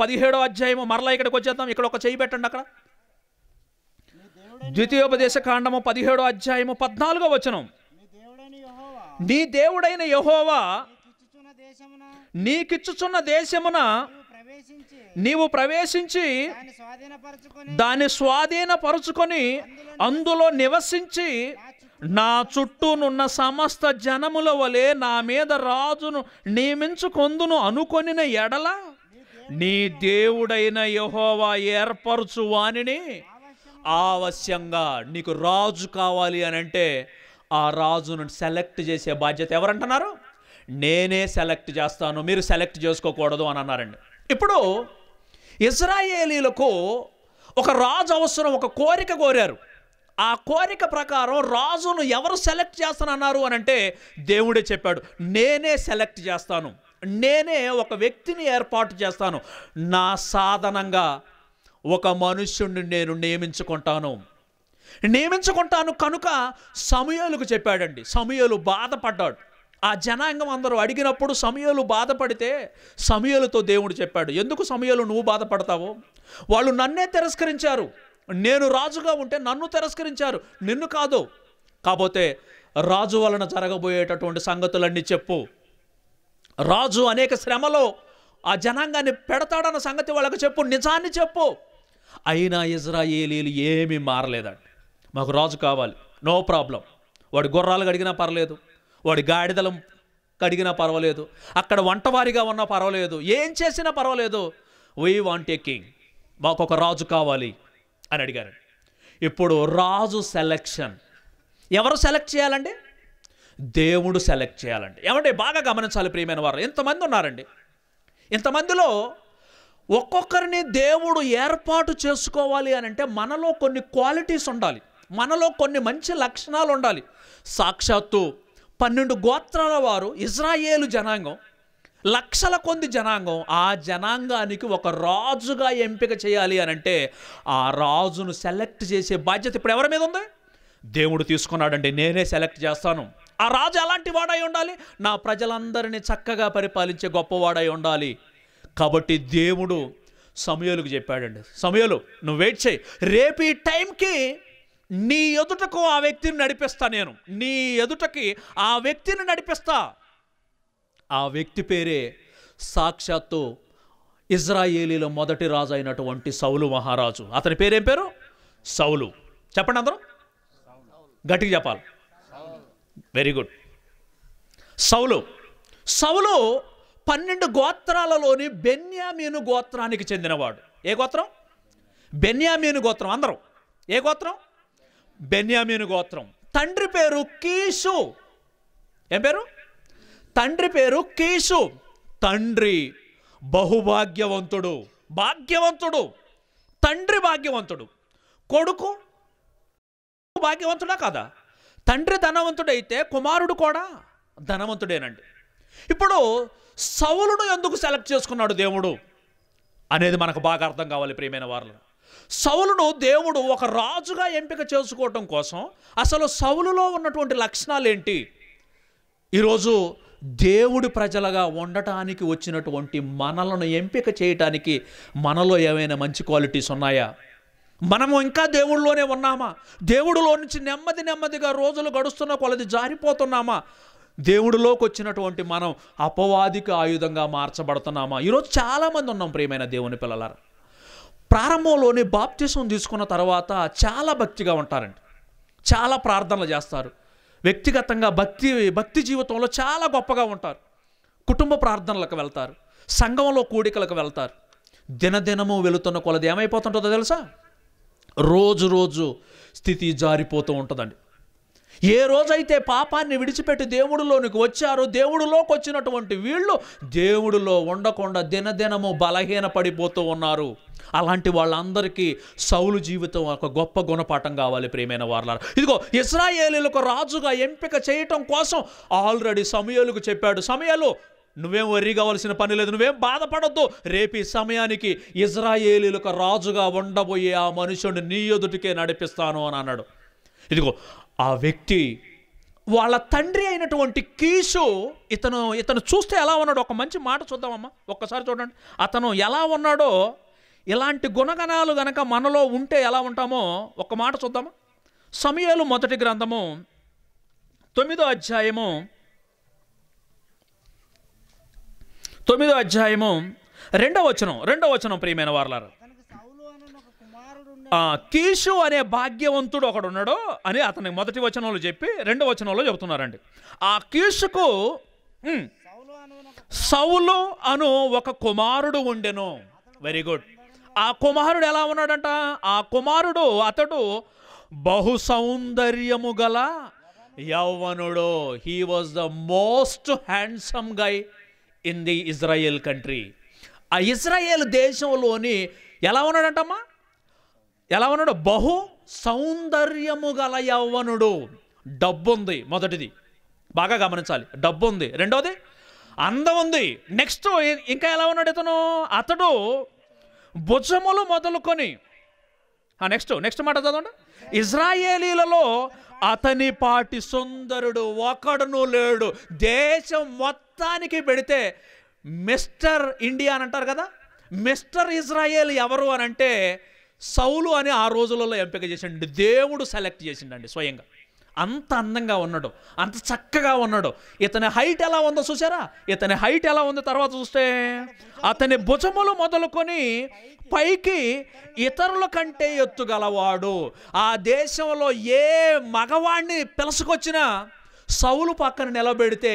పదిహేడో అధ్యాయము మరలా ఇక్కడికి వచ్చేద్దాం ఇక్కడ ఒక చేయి పెట్టండి అక్కడ ద్వితీయోపదేశ కాండము పదిహేడో అధ్యాయము పద్నాలుగో వచనం నీ దేవుడైన యహోవా నీకిచ్చుచున్న దేశమున నీవు ప్రవేశించి దాన్ని స్వాధీనపరుచుకొని అందులో నివసించి నా చుట్టూనున్న సమస్త జనముల వలె నా మీద రాజును నియమించుకొందును అనుకొనిన ఎడల నీ దేవుడైన యహోవా ఏర్పరచు వాణిని ఆవశ్యంగా నీకు రాజు కావాలి అని అంటే ఆ రాజును సెలెక్ట్ చేసే బాధ్యత ఎవరంటున్నారు నేనే సెలెక్ట్ చేస్తాను మీరు సెలెక్ట్ చేసుకోకూడదు అని అన్నారండి ఇప్పుడు ఇజ్రాయేలీలకు ఒక రాజు అవసరం ఒక కోరిక కోరారు ఆ కోరిక ప్రకారం రాజును ఎవరు సెలెక్ట్ చేస్తానన్నారు అని అంటే దేవుడే చెప్పాడు నేనే సెలెక్ట్ చేస్తాను నేనే ఒక వ్యక్తిని ఏర్పాటు చేస్తాను నా సాధనంగా ఒక మనుష్యుణ్ణి నేను నియమించుకుంటాను నియమించుకుంటాను కనుక సమయాలకు చెప్పాడండి సమయాలు బాధపడ్డాడు ఆ జనాంగం అందరూ అడిగినప్పుడు సమయాలు బాధపడితే సమయాలతో దేవుడు చెప్పాడు ఎందుకు సమయాలు నువ్వు బాధపడతావు వాళ్ళు నన్నే తిరస్కరించారు నేను రాజుగా ఉంటే నన్ను తిరస్కరించారు నిన్ను కాదు కాకపోతే రాజు వలన జరగబోయేటటువంటి సంగతులన్నీ చెప్పు రాజు అనేక శ్రమలో ఆ జనాంగాన్ని పెడతాడన్న సంగతి వాళ్ళకు చెప్పు నిజాన్ని చెప్పు అయినా ఇజ్రాయేలీలు ఏమీ మారలేదండి మాకు రాజు కావాలి నో ప్రాబ్లం వాడి గుర్రాలు కడిగినా పర్లేదు వాడి గాడిదలం కడిగినా పర్వాలేదు అక్కడ వంటవారిగా ఉన్నా పర్వాలేదు ఏం చేసినా పర్వాలేదు వీ వాంట్ ఏ కింగ్ మాకు ఒక రాజు కావాలి అని అడిగారు ఇప్పుడు రాజు సెలెక్షన్ ఎవరు సెలెక్ట్ చేయాలండి దేవుడు సెలెక్ట్ చేయాలండి ఏమంటే బాగా గమనించాలి ప్రియమైన వారు ఎంతమంది ఉన్నారండి ఇంతమందిలో ఒక్కొక్కరిని దేవుడు ఏర్పాటు చేసుకోవాలి అని అంటే మనలో కొన్ని క్వాలిటీస్ ఉండాలి మనలో కొన్ని మంచి లక్షణాలు ఉండాలి సాక్షాత్తు పన్నెండు గోత్రాల వారు ఇజ్రాయేలు జనాంగం లక్షల కొంది జనాంగం ఆ జనాంగానికి ఒక రాజుగా ఎంపిక చేయాలి అని అంటే ఆ రాజును సెలెక్ట్ చేసే బాధ్యత ఇప్పుడు ఎవరి మీద ఉంది దేవుడు తీసుకున్నాడండి నేనే సెలెక్ట్ చేస్తాను ఆ రాజు అలాంటి వాడై ఉండాలి నా ప్రజలందరినీ చక్కగా పరిపాలించే గొప్పవాడై ఉండాలి కాబట్టి దేవుడు సమయలకు చెప్పాడండి సమయాలు నువ్వు వెయిట్ చేయి రేపు ఈ టైంకి నీ ఎదుటకు ఆ వ్యక్తిని నడిపిస్తా నేను నీ ఎదుటకి ఆ వ్యక్తిని నడిపిస్తా ఆ వ్యక్తి పేరే సాక్షాత్తు ఇజ్రాయేలీల మొదటి రాజు అయినటువంటి సౌలు మహారాజు అతని పేరేం పేరు సౌలు చెప్పండి అందరూ గట్టిగా చెప్పాలి వెరీ గుడ్ సౌలు సౌలు పన్నెండు గోత్రాలలోని బెన్యామీను గోత్రానికి చెందినవాడు ఏ గోత్రం బెన్యామీను గోత్రం అందరూ ఏ గోత్రం బెన్యామీను గోత్రం తండ్రి పేరు కీషు ఏం పేరు తండ్రి పేరు కీషు తండ్రి బహుభాగ్యవంతుడు భాగ్యవంతుడు తండ్రి భాగ్యవంతుడు కొడుకు భాగ్యవంతుడా కాదా తండ్రి ధనవంతుడైతే కుమారుడు కూడా ధనవంతుడేనండి ఇప్పుడు సౌలును ఎందుకు సెలెక్ట్ చేసుకున్నాడు దేవుడు అనేది మనకు బాగా అర్థం కావాలి ప్రియమైన వారు సౌలును దేవుడు ఒక రాజుగా ఎంపిక చేసుకోవటం కోసం అసలు సౌలులో ఉన్నటువంటి లక్షణాలు ఏంటి ఈరోజు దేవుడి ప్రజలుగా ఉండటానికి వచ్చినటువంటి మనలను ఎంపిక చేయటానికి మనలో ఏమైనా మంచి క్వాలిటీస్ ఉన్నాయా మనము ఇంకా దేవుడిలోనే ఉన్నామా దేవుడిలో నుంచి నెమ్మది నెమ్మదిగా రోజులు గడుస్తున్న కొలది జారిపోతున్నామా దేవుడిలోకి వచ్చినటువంటి మనం అపవాదికి ఆయుధంగా మార్చబడుతున్నామా ఈరోజు చాలామంది ఉన్నాం ప్రియమైన దేవుని పిల్లలారా ప్రారంభంలోనే బాప్తిసం తీసుకున్న తర్వాత చాలా భక్తిగా ఉంటారండి చాలా ప్రార్థనలు చేస్తారు వ్యక్తిగతంగా భక్తి భక్తి జీవితంలో చాలా గొప్పగా ఉంటారు కుటుంబ ప్రార్థనలకు వెళ్తారు సంఘంలో కూడికలకు వెళ్తారు దినదినము వెళుతున్న కొలది ఏమైపోతుంటుందో తెలుసా రోజు రోజు స్థితి జారిపోతూ ఉంటుందండి ఏ రోజైతే పాపాన్ని విడిచిపెట్టి దేవుడిలోనికి వచ్చారో దేవుడిలోకి వచ్చినటువంటి వీళ్ళు దేవుడిలో ఉండకుండా దినదినము బలహీన పడిపోతూ ఉన్నారు అలాంటి వాళ్ళందరికీ సౌలు జీవితం ఒక గొప్ప గుణపాఠం కావాలి ప్రియమైన వార్ల ఇదిగో ఇస్రాయేలీలకు రాజుగా ఎంపిక చేయటం కోసం ఆల్రెడీ సమయాలకు చెప్పాడు సమయాలు నువ్వేం వరి కావాల్సిన పని లేదు నువ్వేం బాధపడద్దు రేపీ సమయానికి ఇజ్రాయేలీలకు రాజుగా ఉండబోయే ఆ మనుషుడిని నీ ఎదుటికే నడిపిస్తాను అని అన్నాడు ఇదిగో ఆ వ్యక్తి వాళ్ళ తండ్రి అయినటువంటి కీసు ఇతను ఇతను చూస్తే ఎలా ఉన్నాడో ఒక మంచి మాట చూద్దామమ్మా ఒక్కసారి చూడండి అతను ఎలా ఉన్నాడో ఇలాంటి గుణగణాలు గనక మనలో ఉంటే ఎలా ఉంటామో ఒక మాట చూద్దామా సమయాలు మొదటి గ్రంథము తొమ్మిదో అధ్యాయము తొమ్మిదో అధ్యాయము రెండవ వచనం రెండవ వచనం ప్రియమైన వార్లారు కీషు అనే భాగ్యవంతుడు ఒకడున్నాడు అని అతని మొదటి వచనంలో చెప్పి రెండు వచనంలో చెబుతున్నారండి ఆ కీషుకు సౌలు అను ఒక కుమారుడు ఉండెను వెరీ గుడ్ ఆ కుమారుడు ఎలా ఉన్నాడంట ఆ కుమారుడు అతడు బహు సౌందర్యము గల యౌవనుడు he was the most handsome guy in the Israel country ఆ ఇజ్రాయెల్ దేశంలోని ఎలా ఉన్నాడంటమ్మా ఎలా ఉన్నాడు బహు సౌందర్యము గల యవ్వనుడు డబ్బు ఉంది మొదటిది బాగా గమనించాలి డబ్బు ఉంది రెండోది అందం ఉంది నెక్స్ట్ ఇంకా ఎలా ఉన్నాడు ఇతను అతడు భుజములు మొదలుకొని నెక్స్ట్ నెక్స్ట్ మాట చదవండి ఇజ్రాయేలీలలో అతని పాటి సుందరుడు ఒకడును లేడు దేశం మొత్తానికి పెడితే మిస్టర్ ఇండియా అని అంటారు కదా మిస్టర్ ఇజ్రాయేల్ ఎవరు అని అంటే సౌలు అని ఆ రోజులలో ఎంపిక చేసిండు దేవుడు సెలెక్ట్ చేసిండండి స్వయంగా అంత అందంగా ఉన్నాడు అంత చక్కగా ఉన్నాడు ఇతని హైట్ ఎలా ఉందో చూసారా ఇతని హైట్ ఎలా ఉందో తర్వాత చూస్తే అతని భుజములు మొదలుకొని పైకి ఇతరుల కంటే ఎత్తుగలవాడు ఆ దేశంలో ఏ మగవాణ్ణి పిలసుకొచ్చినా సౌలు పక్కన నిలబెడితే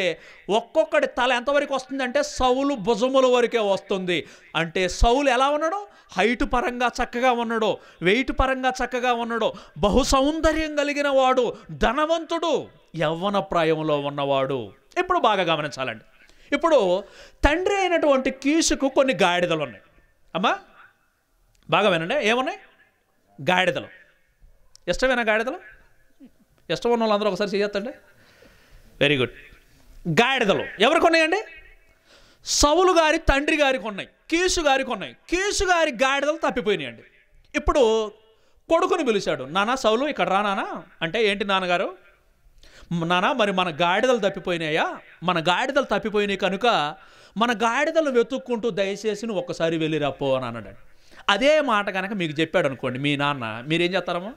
ఒక్కొక్కటి తల ఎంతవరకు వస్తుందంటే సౌలు భుజముల వరకే వస్తుంది అంటే సౌలు ఎలా ఉన్నాడు హైట్ పరంగా చక్కగా ఉన్నాడో వెయిట్ పరంగా చక్కగా ఉన్నాడో బహు సౌందర్యం కలిగిన వాడు ధనవంతుడు యవ్వన ప్రాయంలో ఉన్నవాడు ఇప్పుడు బాగా గమనించాలండి ఇప్పుడు తండ్రి అయినటువంటి కీసుకు కొన్ని గాడిదలు ఉన్నాయి అమ్మా బాగా వినండి ఏమున్నాయి గాడిదలు ఇష్టమైన గాడిదలు ఇష్టం ఉన్న వాళ్ళందరూ ఒకసారి చేయొద్దండి వెరీ గుడ్ గాడిదలు ఎవరికి ఉన్నాయండి సవులు గారి తండ్రి గారికి ఉన్నాయి కేసు గారికి ఉన్నాయి కేసు గారి గాడిదలు తప్పిపోయినాయండి ఇప్పుడు కొడుకుని పిలిచాడు నానా సౌలు ఇక్కడ రా నానా అంటే ఏంటి నాన్నగారు నానా మరి మన గాడిదలు తప్పిపోయినాయా మన గాడిదలు తప్పిపోయినాయి కనుక మన గాడిదలు వెతుక్కుంటూ దయచేసి నువ్వు ఒక్కసారి వెళ్ళి పో అని అన్నాడు అదే మాట కనుక మీకు చెప్పాడు అనుకోండి మీ నాన్న మీరేం చేస్తారము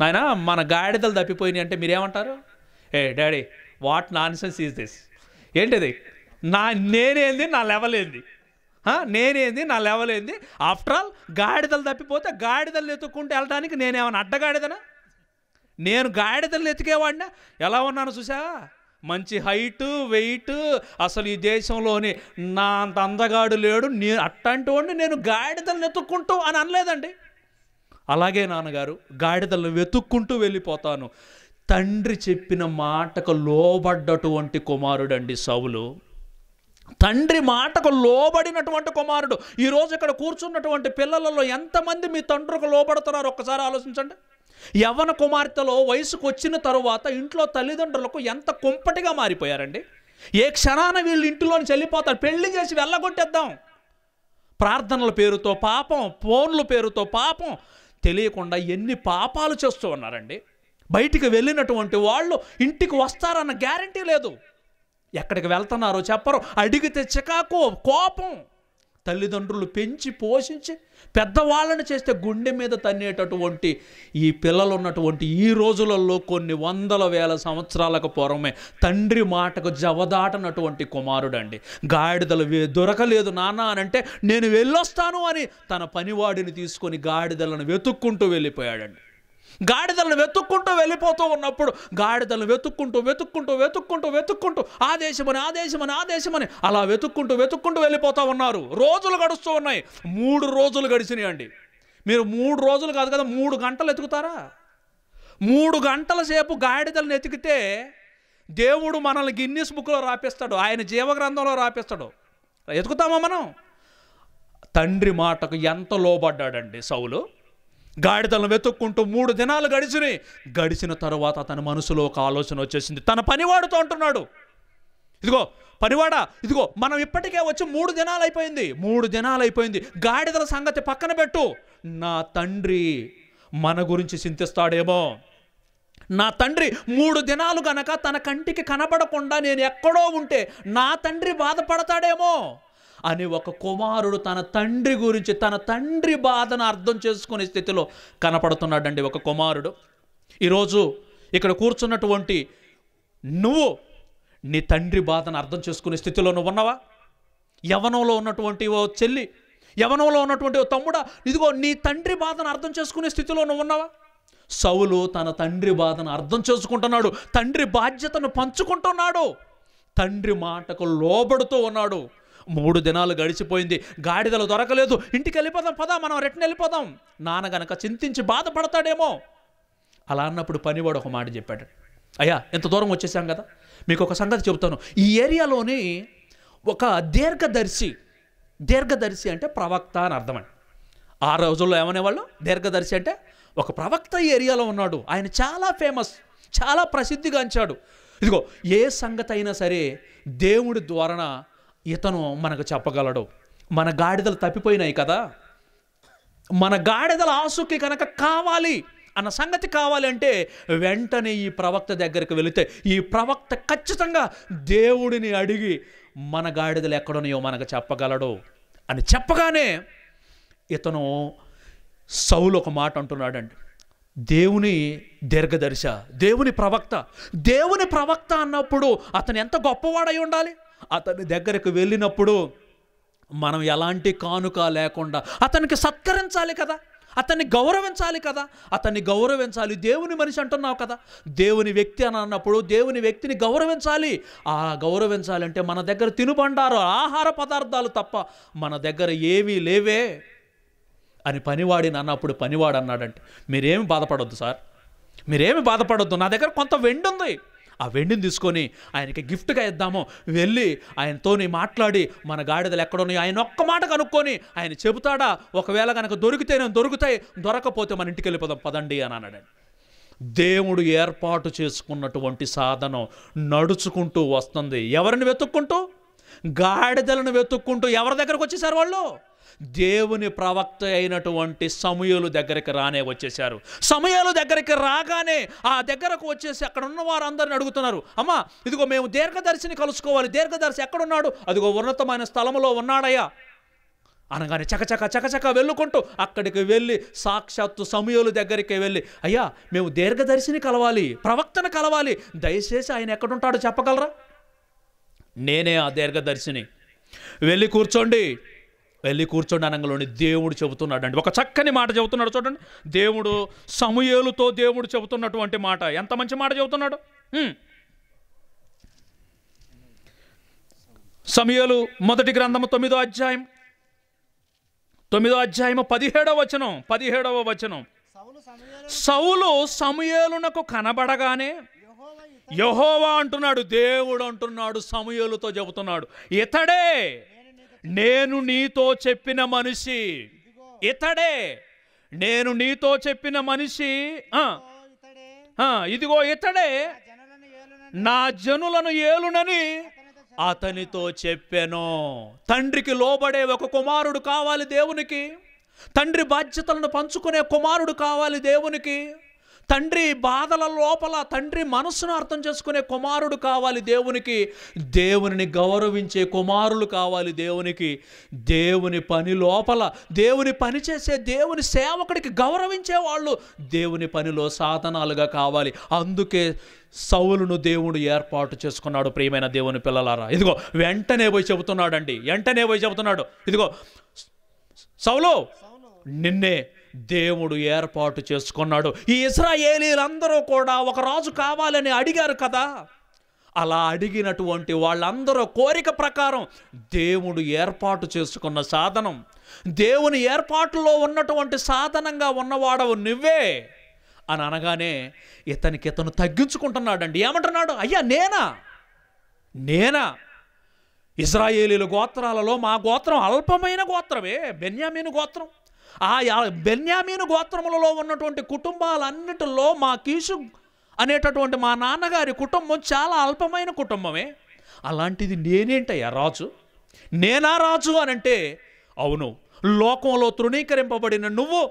నాయన మన గాడిదలు తప్పిపోయినాయి అంటే మీరేమంటారు ఏ daddy what nonsense is this ఏంటిది నా నేనేంది నా లెవెల్ ఏంది నేనేంది నా లెవెల్ ఏంది ఆఫ్టర్ ఆల్ గాడిదలు తప్పిపోతే గాడిదలు ఎత్తుక్కుంటే వెళ్ళడానికి నేనేమన్నా అడ్డగాడిదనా నేను గాడిదలు ఎతికేవాడినా ఎలా ఉన్నాను చూసా మంచి హైట్ వెయిట్ అసలు ఈ దేశంలోని నా అంత అందగాడు లేడు నే అట్టంటి వాడిని నేను గాడిదలు వెతుక్కుంటూ అని అనలేదండి అలాగే నాన్నగారు గాడిదలను వెతుక్కుంటూ వెళ్ళిపోతాను తండ్రి చెప్పిన మాటకు లోబడ్డటువంటి కుమారుడండి సవులు తండ్రి మాటకు లోబడినటువంటి కుమారుడు ఈరోజు ఇక్కడ కూర్చున్నటువంటి పిల్లలలో ఎంతమంది మీ తండ్రికి లోబడుతున్నారు ఒక్కసారి ఆలోచించండి యవన కుమార్తెలో వయసుకు వచ్చిన తరువాత ఇంట్లో తల్లిదండ్రులకు ఎంత కుంపటిగా మారిపోయారండి ఏ క్షణాన వీళ్ళు ఇంటిలోని చెల్లిపోతారు పెళ్లి చేసి వెళ్ళగొట్టేద్దాం ప్రార్థనల పేరుతో పాపం ఫోన్ల పేరుతో పాపం తెలియకుండా ఎన్ని పాపాలు చేస్తూ ఉన్నారండి బయటికి వెళ్ళినటువంటి వాళ్ళు ఇంటికి వస్తారన్న గ్యారంటీ లేదు ఎక్కడికి వెళ్తున్నారో చెప్పరు అడిగితే చికాకు కోపం తల్లిదండ్రులు పెంచి పోషించి పెద్దవాళ్ళని చేస్తే గుండె మీద తన్నేటటువంటి ఈ పిల్లలు ఉన్నటువంటి ఈ రోజులలో కొన్ని వందల వేల సంవత్సరాలకు పూర్వమే తండ్రి మాటకు జవదాటనటువంటి కుమారుడండి గాడిదలు దొరకలేదు నాన్న అని అంటే నేను వెళ్ళొస్తాను అని తన పనివాడిని తీసుకొని గాడిదలను వెతుక్కుంటూ వెళ్ళిపోయాడండి గాడిదలను వెతుక్కుంటూ వెళ్ళిపోతూ ఉన్నప్పుడు గాడిదలను వెతుక్కుంటూ వెతుక్కుంటూ వెతుక్కుంటూ వెతుక్కుంటూ ఆ దేశమని ఆ దేశమని ఆ దేశమని అలా వెతుక్కుంటూ వెతుక్కుంటూ వెళ్ళిపోతూ ఉన్నారు రోజులు గడుస్తూ ఉన్నాయి మూడు రోజులు గడిచినాయి అండి మీరు మూడు రోజులు కాదు కదా మూడు గంటలు ఎతుకుతారా మూడు గంటల సేపు గాడిదలను ఎతికితే దేవుడు మనల్ని గిన్నీస్ బుక్లో రాపిస్తాడు ఆయన జీవగ్రంథంలో రాపిస్తాడు ఎతుకుతామా మనం తండ్రి మాటకు ఎంత లోబడ్డాడండి సౌలు గాడిదలను వెతుక్కుంటూ మూడు దినాలు గడిచినాయి గడిచిన తర్వాత తన మనసులో ఒక ఆలోచన వచ్చేసింది తన పనివాడుతో అంటున్నాడు ఇదిగో పనివాడా ఇదిగో మనం ఇప్పటికే వచ్చి మూడు దినాలు అయిపోయింది మూడు దినాలు అయిపోయింది గాడిదల సంగతి పక్కన పెట్టు నా తండ్రి మన గురించి చింతిస్తాడేమో నా తండ్రి మూడు దినాలు గనక తన కంటికి కనబడకుండా నేను ఎక్కడో ఉంటే నా తండ్రి బాధపడతాడేమో అని ఒక కుమారుడు తన తండ్రి గురించి తన తండ్రి బాధను అర్థం చేసుకునే స్థితిలో కనపడుతున్నాడండి ఒక కుమారుడు ఈరోజు ఇక్కడ కూర్చున్నటువంటి నువ్వు నీ తండ్రి బాధను అర్థం చేసుకునే స్థితిలో నువ్వు ఉన్నావా యవనంలో ఉన్నటువంటి ఓ చెల్లి యవనంలో ఉన్నటువంటి ఓ తమ్ముడా ఇదిగో నీ తండ్రి బాధను అర్థం చేసుకునే స్థితిలో నువ్వు ఉన్నావా సౌలు తన తండ్రి బాధను అర్థం చేసుకుంటున్నాడు తండ్రి బాధ్యతను పంచుకుంటున్నాడు తండ్రి మాటకు లోబడుతూ ఉన్నాడు మూడు దినాలు గడిచిపోయింది గాడిదలు దొరకలేదు ఇంటికి వెళ్ళిపోదాం పదా మనం రిటర్న్ వెళ్ళిపోదాం నాన్న గనక చింతించి బాధపడతాడేమో అలా అన్నప్పుడు పనివాడు ఒక మాట చెప్పాడు అయ్యా ఎంత దూరం వచ్చేసాం కదా మీకు ఒక సంగతి చెబుతాను ఈ ఏరియాలోని ఒక దీర్ఘదర్శి దీర్ఘదర్శి అంటే ప్రవక్త అని అర్థమండి ఆ రోజుల్లో ఏమనేవాళ్ళు దీర్ఘదర్శి అంటే ఒక ప్రవక్త ఈ ఏరియాలో ఉన్నాడు ఆయన చాలా ఫేమస్ చాలా ప్రసిద్ధిగాంచాడు ఇదిగో ఏ సంగతి అయినా సరే దేవుడి ద్వారా ఇతను మనకు చెప్పగలడు మన గాడిదలు తప్పిపోయినాయి కదా మన గాడిదల ఆసుకి కనుక కావాలి అన్న సంగతి కావాలి అంటే వెంటనే ఈ ప్రవక్త దగ్గరికి వెళితే ఈ ప్రవక్త ఖచ్చితంగా దేవుడిని అడిగి మన గాడిదలు ఎక్కడున్నాయో మనకు చెప్పగలడు అని చెప్పగానే ఇతను సౌలు ఒక మాట అంటున్నాడండి దేవుని దీర్ఘదర్శ దేవుని ప్రవక్త దేవుని ప్రవక్త అన్నప్పుడు అతను ఎంత గొప్పవాడై ఉండాలి అతని దగ్గరకు వెళ్ళినప్పుడు మనం ఎలాంటి కానుక లేకుండా అతనికి సత్కరించాలి కదా అతన్ని గౌరవించాలి కదా అతన్ని గౌరవించాలి దేవుని మనిషి అంటున్నావు కదా దేవుని వ్యక్తి అని అన్నప్పుడు దేవుని వ్యక్తిని గౌరవించాలి ఆ గౌరవించాలంటే మన దగ్గర తినుబండారు ఆహార పదార్థాలు తప్ప మన దగ్గర ఏమీ లేవే అని పనివాడిని అన్నప్పుడు పనివాడు అన్నాడంటే మీరేమి బాధపడొద్దు సార్ మీరేమి బాధపడొద్దు నా దగ్గర కొంత వెండుంది ఉంది ఆ వెండిని తీసుకొని ఆయనకి గిఫ్ట్గా ఇద్దాము వెళ్ళి ఆయనతోని మాట్లాడి మన గాడిదలు ఎక్కడున్నాయి ఆయన ఒక్క మాట కనుక్కొని ఆయన చెబుతాడా ఒకవేళ కనుక దొరికితే నేను దొరుకుతాయి దొరకపోతే మన ఇంటికి వెళ్ళిపోదాం పదండి అని అన్నాడు దేవుడు ఏర్పాటు చేసుకున్నటువంటి సాధనం నడుచుకుంటూ వస్తుంది ఎవరిని వెతుక్కుంటూ గాడిదలను వెతుక్కుంటూ ఎవరి దగ్గరకు వచ్చేసారు వాళ్ళు దేవుని ప్రవక్త అయినటువంటి సమయలు దగ్గరికి రానే వచ్చేశారు సమయాలు దగ్గరికి రాగానే ఆ దగ్గరకు వచ్చేసి అక్కడ ఉన్న వారందరిని అడుగుతున్నారు అమ్మా ఇదిగో మేము దీర్ఘదర్శిని కలుసుకోవాలి దీర్ఘదర్శి ఎక్కడున్నాడు అదిగో ఉన్నతమైన స్థలంలో ఉన్నాడయ్యా అనగానే చకచక చకచక వెళ్ళుకుంటూ అక్కడికి వెళ్ళి సాక్షాత్తు సమయలు దగ్గరికి వెళ్ళి అయ్యా మేము దీర్ఘదర్శిని కలవాలి ప్రవక్తను కలవాలి దయచేసి ఆయన ఎక్కడుంటాడో చెప్పగలరా నేనే ఆ దీర్ఘదర్శిని వెళ్ళి కూర్చోండి వెళ్ళి కూర్చోండి దేవుడు చెబుతున్నాడు అండి ఒక చక్కని మాట చెబుతున్నాడు చూడండి దేవుడు సమూయేలుతో దేవుడు చెబుతున్నటువంటి మాట ఎంత మంచి మాట చెబుతున్నాడు సమయలు మొదటి గ్రంథము తొమ్మిదో అధ్యాయం తొమ్మిదో అధ్యాయము పదిహేడవ వచనం పదిహేడవ వచనం సౌలు సమయలునకు కనబడగానే యహోవా అంటున్నాడు దేవుడు అంటున్నాడు సమయలుతో చెబుతున్నాడు ఇతడే నేను నీతో చెప్పిన మనిషి ఇతడే నేను నీతో చెప్పిన మనిషి ఇదిగో ఇతడే నా జనులను ఏలునని అతనితో చెప్పాను తండ్రికి లోబడే ఒక కుమారుడు కావాలి దేవునికి తండ్రి బాధ్యతలను పంచుకునే కుమారుడు కావాలి దేవునికి తండ్రి బాధల లోపల తండ్రి మనస్సును అర్థం చేసుకునే కుమారుడు కావాలి దేవునికి దేవుని గౌరవించే కుమారులు కావాలి దేవునికి దేవుని పని లోపల దేవుని పని చేసే దేవుని సేవకుడికి గౌరవించే వాళ్ళు దేవుని పనిలో సాధనాలుగా కావాలి అందుకే సౌలును దేవుడు ఏర్పాటు చేసుకున్నాడు ప్రియమైన దేవుని పిల్లలారా ఇదిగో వెంటనే పోయి చెబుతున్నాడండి వెంటనే పోయి చెబుతున్నాడు ఇదిగో సౌలు నిన్నే దేవుడు ఏర్పాటు చేసుకున్నాడు ఈ ఇస్రాయేలీలందరూ కూడా ఒక రాజు కావాలని అడిగారు కదా అలా అడిగినటువంటి వాళ్ళందరూ కోరిక ప్రకారం దేవుడు ఏర్పాటు చేసుకున్న సాధనం దేవుని ఏర్పాటులో ఉన్నటువంటి సాధనంగా ఉన్నవాడవు నువ్వే అని అనగానే ఇతనికి ఇతను తగ్గించుకుంటున్నాడండి ఏమంటున్నాడు అయ్యా నేనా నేనా ఇజ్రాయేలీల గోత్రాలలో మా గోత్రం అల్పమైన గోత్రమే బెన్యామీను గోత్రం ఆ బెన్యామీను గోత్రములలో ఉన్నటువంటి కుటుంబాలన్నిటిలో మా కీసు అనేటటువంటి మా నాన్నగారి కుటుంబం చాలా అల్పమైన కుటుంబమే అలాంటిది నేనేంటయ్యా రాజు నేనా రాజు అని అంటే అవును లోకంలో తృణీకరింపబడిన నువ్వు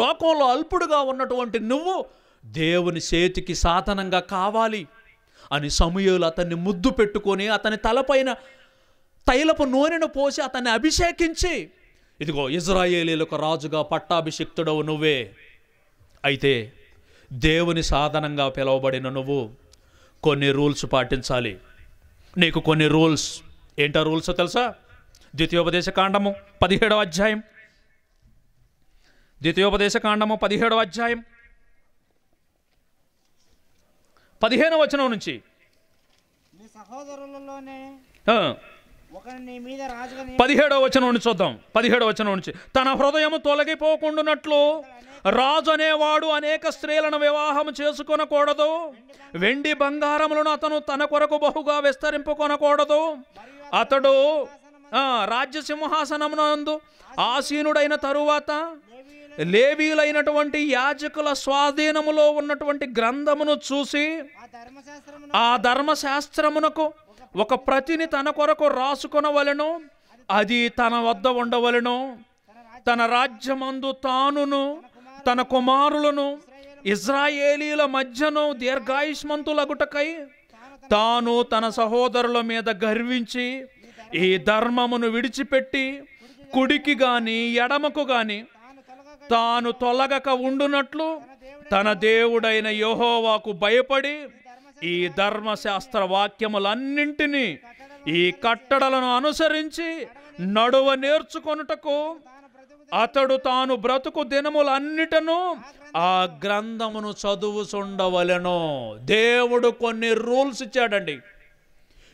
లోకంలో అల్పుడుగా ఉన్నటువంటి నువ్వు దేవుని చేతికి సాధనంగా కావాలి అని సమయంలో అతన్ని ముద్దు పెట్టుకొని అతని తలపైన తైలపు నూనెను పోసి అతన్ని అభిషేకించి ఇదిగో ఒక రాజుగా పట్టాభిషిక్తుడవు నువ్వే అయితే దేవుని సాధనంగా పిలువబడిన నువ్వు కొన్ని రూల్స్ పాటించాలి నీకు కొన్ని రూల్స్ ఏంటో రూల్స్ తెలుసా ద్వితీయోపదేశ కాండము పదిహేడవ అధ్యాయం ద్వితీయోపదేశ కాండము పదిహేడవ అధ్యాయం పదిహేనవ వచనం నుంచి సహోదరులలోనే పదిహేడవ వచనం నుంచి చూద్దాం పదిహేడవ వచనం నుంచి తన హృదయము తొలగిపోకుండానట్లు రాజు అనేవాడు అనేక స్త్రీలను వివాహం చేసుకొనకూడదు వెండి బంగారములను అతను తన కొరకు బహుగా విస్తరింపుకొనకూడదు అతడు రాజ్య సింహాసనమునందు ఆసీనుడైన తరువాత లేవీలైనటువంటి యాజకుల స్వాధీనములో ఉన్నటువంటి గ్రంథమును చూసి ఆ ధర్మశాస్త్రమునకు ఒక ప్రతిని తన కొరకు రాసుకునవలను అది తన వద్ద ఉండవలను తన రాజ్యమందు తానును తన కుమారులను ఇజ్రాయేలీల మధ్యను దీర్ఘాయుష్మంతులగుటకై తాను తన సహోదరుల మీద గర్వించి ఈ ధర్మమును విడిచిపెట్టి కుడికి గాని ఎడమకు గాని తాను తొలగక ఉండునట్లు తన దేవుడైన యహోవాకు భయపడి ఈ ధర్మశాస్త్ర వాక్యములన్నింటినీ ఈ కట్టడలను అనుసరించి నడువ నేర్చుకొనుటకు అతడు తాను బ్రతుకు దినములన్నిటను ఆ గ్రంథమును చదువుచుండవలెను దేవుడు కొన్ని రూల్స్ ఇచ్చాడండి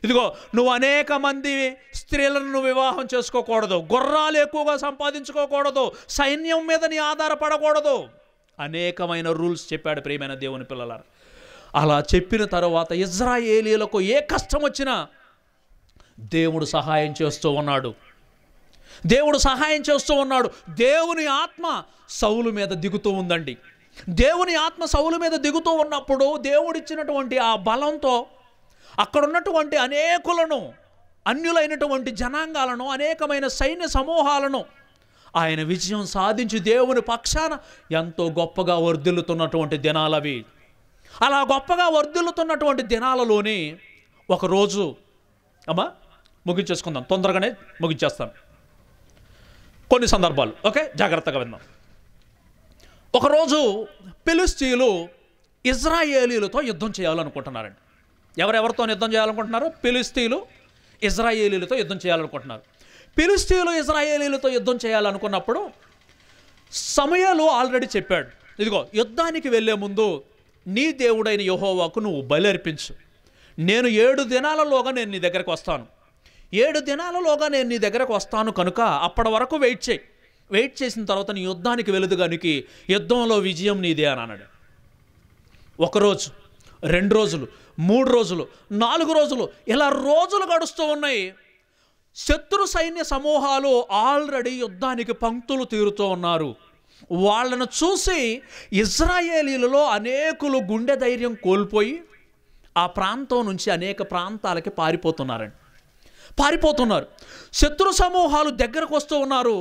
ఇదిగో నువ్వు అనేక మంది స్త్రీలను వివాహం చేసుకోకూడదు గుర్రాలు ఎక్కువగా సంపాదించుకోకూడదు సైన్యం మీద నీ ఆధారపడకూడదు అనేకమైన రూల్స్ చెప్పాడు ప్రియమైన దేవుని పిల్లలారు అలా చెప్పిన తర్వాత ఇజ్రాయేలీలకు ఏ కష్టం వచ్చినా దేవుడు సహాయం చేస్తూ ఉన్నాడు దేవుడు సహాయం చేస్తూ ఉన్నాడు దేవుని ఆత్మ సౌలు మీద దిగుతూ ఉందండి దేవుని ఆత్మ సౌలు మీద దిగుతూ ఉన్నప్పుడు దేవుడిచ్చినటువంటి ఆ బలంతో అక్కడ ఉన్నటువంటి అనేకులను అన్యులైనటువంటి జనాంగాలను అనేకమైన సైన్య సమూహాలను ఆయన విజయం సాధించి దేవుని పక్షాన ఎంతో గొప్పగా వర్ధిల్లుతున్నటువంటి దినాలవి అలా గొప్పగా వర్ధిల్లుతున్నటువంటి దినాలలోనే ఒకరోజు అమ్మా ముగించేసుకుందాం తొందరగానే ముగించేస్తాను కొన్ని సందర్భాలు ఓకే జాగ్రత్తగా విందాం ఒకరోజు పిలుస్తీయులు ఇజ్రాయేలీలతో యుద్ధం చేయాలనుకుంటున్నారండి ఎవరెవరితో యుద్ధం చేయాలనుకుంటున్నారు పిలుస్తీయులు ఇజ్రాయేలీలతో యుద్ధం చేయాలనుకుంటున్నారు పిలుస్తీయులు ఇజ్రాయేలీలతో యుద్ధం చేయాలనుకున్నప్పుడు సమయాలు ఆల్రెడీ చెప్పాడు ఇదిగో యుద్ధానికి వెళ్ళే ముందు నీ దేవుడైన యహోవాకు నువ్వు బలర్పించు నేను ఏడు దినాలలోగా నేను నీ దగ్గరకు వస్తాను ఏడు దినాలలోగా నేను నీ దగ్గరకు వస్తాను కనుక అప్పటి వరకు వెయిట్ చేయి వెయిట్ చేసిన తర్వాత నీ యుద్ధానికి వెలుదు కనుక యుద్ధంలో విజయం నీదే అని అన్నాడు ఒకరోజు రెండు రోజులు మూడు రోజులు నాలుగు రోజులు ఇలా రోజులు గడుస్తూ ఉన్నాయి శత్రు సైన్య సమూహాలు ఆల్రెడీ యుద్ధానికి పంక్తులు తీరుతూ ఉన్నారు వాళ్ళను చూసి ఇజ్రాయేలీలలో అనేకులు గుండె ధైర్యం కోల్పోయి ఆ ప్రాంతం నుంచి అనేక ప్రాంతాలకి పారిపోతున్నారండి పారిపోతున్నారు శత్రు సమూహాలు దగ్గరకు వస్తూ ఉన్నారు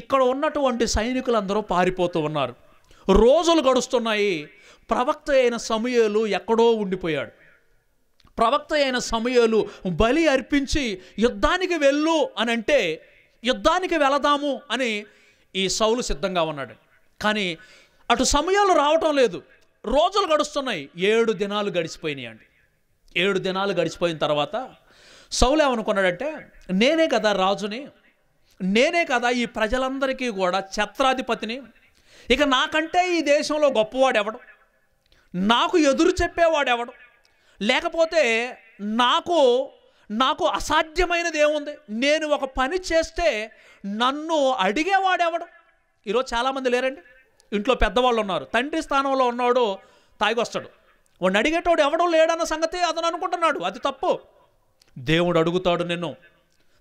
ఇక్కడ ఉన్నటువంటి సైనికులందరూ పారిపోతూ ఉన్నారు రోజులు గడుస్తున్నాయి ప్రవక్త అయిన సమయాలు ఎక్కడో ఉండిపోయాడు ప్రవక్త అయిన సమయాలు బలి అర్పించి యుద్ధానికి వెళ్ళు అని అంటే యుద్ధానికి వెళదాము అని ఈ సౌలు సిద్ధంగా ఉన్నాడు కానీ అటు సమయాలు రావటం లేదు రోజులు గడుస్తున్నాయి ఏడు దినాలు గడిచిపోయినాయి అండి ఏడు దినాలు గడిచిపోయిన తర్వాత సౌలు ఏమనుకున్నాడంటే నేనే కదా రాజుని నేనే కదా ఈ ప్రజలందరికీ కూడా ఛత్రాధిపతిని ఇక నాకంటే ఈ దేశంలో గొప్పవాడు నాకు ఎదురు చెప్పేవాడెవడు లేకపోతే నాకు నాకు అసాధ్యమైనది ఏముంది నేను ఒక పని చేస్తే నన్ను అడిగేవాడెవడు ఈరోజు చాలామంది లేరండి ఇంట్లో పెద్దవాళ్ళు ఉన్నారు తండ్రి స్థానంలో ఉన్నాడు తాగొస్తాడు వాడిని అడిగేటోడు ఎవడో లేడన్న సంగతి అతను అనుకుంటున్నాడు అది తప్పు దేవుడు అడుగుతాడు నిన్ను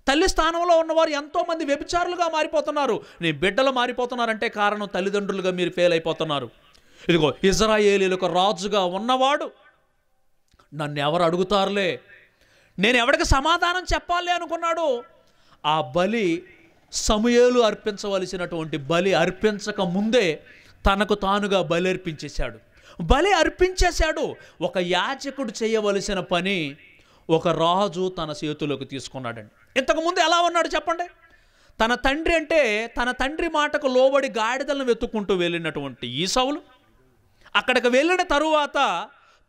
తల్లి స్థానంలో ఉన్నవారు ఎంతోమంది వ్యభిచారులుగా మారిపోతున్నారు నీ బిడ్డలు మారిపోతున్నారంటే కారణం తల్లిదండ్రులుగా మీరు ఫెయిల్ అయిపోతున్నారు ఇదిగో ఇజ్రాయేలీలకు రాజుగా ఉన్నవాడు నన్ను ఎవరు అడుగుతారులే నేను ఎవరికి సమాధానం చెప్పాలి అనుకున్నాడో ఆ బలి సమయాలు అర్పించవలసినటువంటి బలి అర్పించక ముందే తనకు తానుగా బలి అర్పించేశాడు బలి అర్పించేశాడు ఒక యాచకుడు చేయవలసిన పని ఒక రాజు తన చేతులకు తీసుకున్నాడండి ఇంతకుముందు ఎలా ఉన్నాడు చెప్పండి తన తండ్రి అంటే తన తండ్రి మాటకు లోబడి గాడిదలను వెతుక్కుంటూ వెళ్ళినటువంటి ఈ సౌలు అక్కడికి వెళ్ళిన తరువాత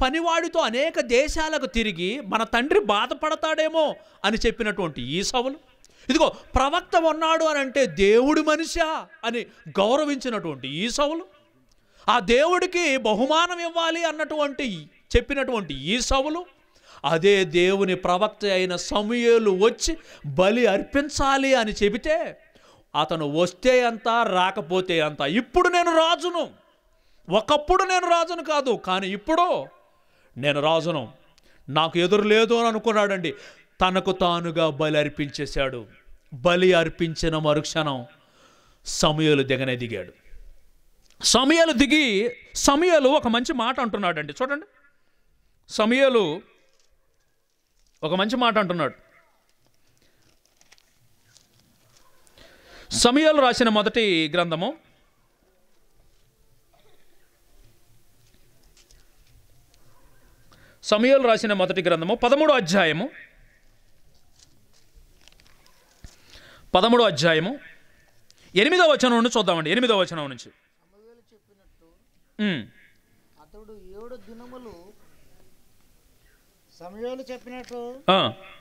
పనివాడితో అనేక దేశాలకు తిరిగి మన తండ్రి బాధపడతాడేమో అని చెప్పినటువంటి ఈ సవులు ఇదిగో ప్రవక్త ఉన్నాడు అని అంటే దేవుడి మనిషా అని గౌరవించినటువంటి ఈ సవులు ఆ దేవుడికి బహుమానం ఇవ్వాలి అన్నటువంటి చెప్పినటువంటి ఈ సవులు అదే దేవుని ప్రవక్త అయిన సమయలు వచ్చి బలి అర్పించాలి అని చెబితే అతను వస్తే అంత రాకపోతే అంత ఇప్పుడు నేను రాజును ఒకప్పుడు నేను రాజును కాదు కానీ ఇప్పుడు నేను రాజును నాకు ఎదురు లేదు అని అనుకున్నాడండి తనకు తానుగా బలి అర్పించేశాడు బలి అర్పించిన మరుక్షణం సమయలు దిగనే దిగాడు సమయలు దిగి సమయలు ఒక మంచి మాట అంటున్నాడండి చూడండి సమయలు ఒక మంచి మాట అంటున్నాడు సమయాలు రాసిన మొదటి గ్రంథము సమయాలు రాసిన మొదటి గ్రంథము పదమూడు అధ్యాయము పదమూడో అధ్యాయము ఎనిమిదో వచనం నుండి చూద్దామండి ఎనిమిదో వచనం నుంచి అతడు ఏడు దినములు సమయాలు చెప్పినట్టు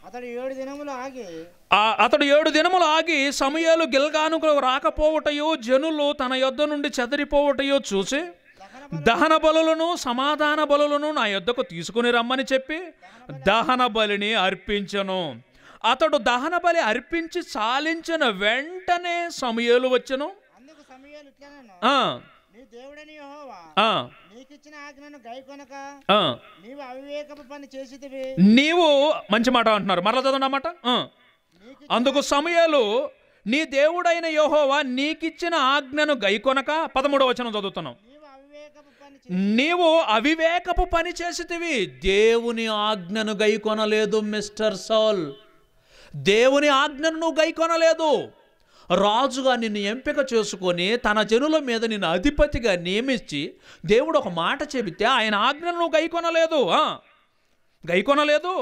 అతడు ఏడు దినములు ఆగి అతడు ఏడు దినములు ఆగి సమయాలు గిల్గానుకు రాకపోవటయో జనులు తన యొద్ద నుండి చెదిరిపోవటయో చూసి దహన బలులను సమాధాన బలులను నా యొద్దకు తీసుకుని రమ్మని చెప్పి దహన బలిని అర్పించను అతడు దహన బలి అర్పించి చాలించిన వెంటనే సమయాలు వచ్చను నీవు మంచి మాట అంటున్నారు మరలా చదవండి అన్నమాట అందుకు సమయాలు నీ దేవుడైన యోహోవా నీకిచ్చిన ఆజ్ఞను గైకొనక పదమూడవ వచనం చదువుతున్నాం నీవు అవివేకపు పని చేసేటివి దేవుని ఆజ్ఞను గైకొనలేదు మిస్టర్ సౌల్ దేవుని ఆజ్ఞను నువ్వు గైకొనలేదు రాజుగా నిన్ను ఎంపిక చేసుకొని తన జనుల మీద నిన్ను అధిపతిగా నియమించి దేవుడు ఒక మాట చెబితే ఆయన ఆజ్ఞను నువ్వు గైకొనలేదు గైకొనలేదు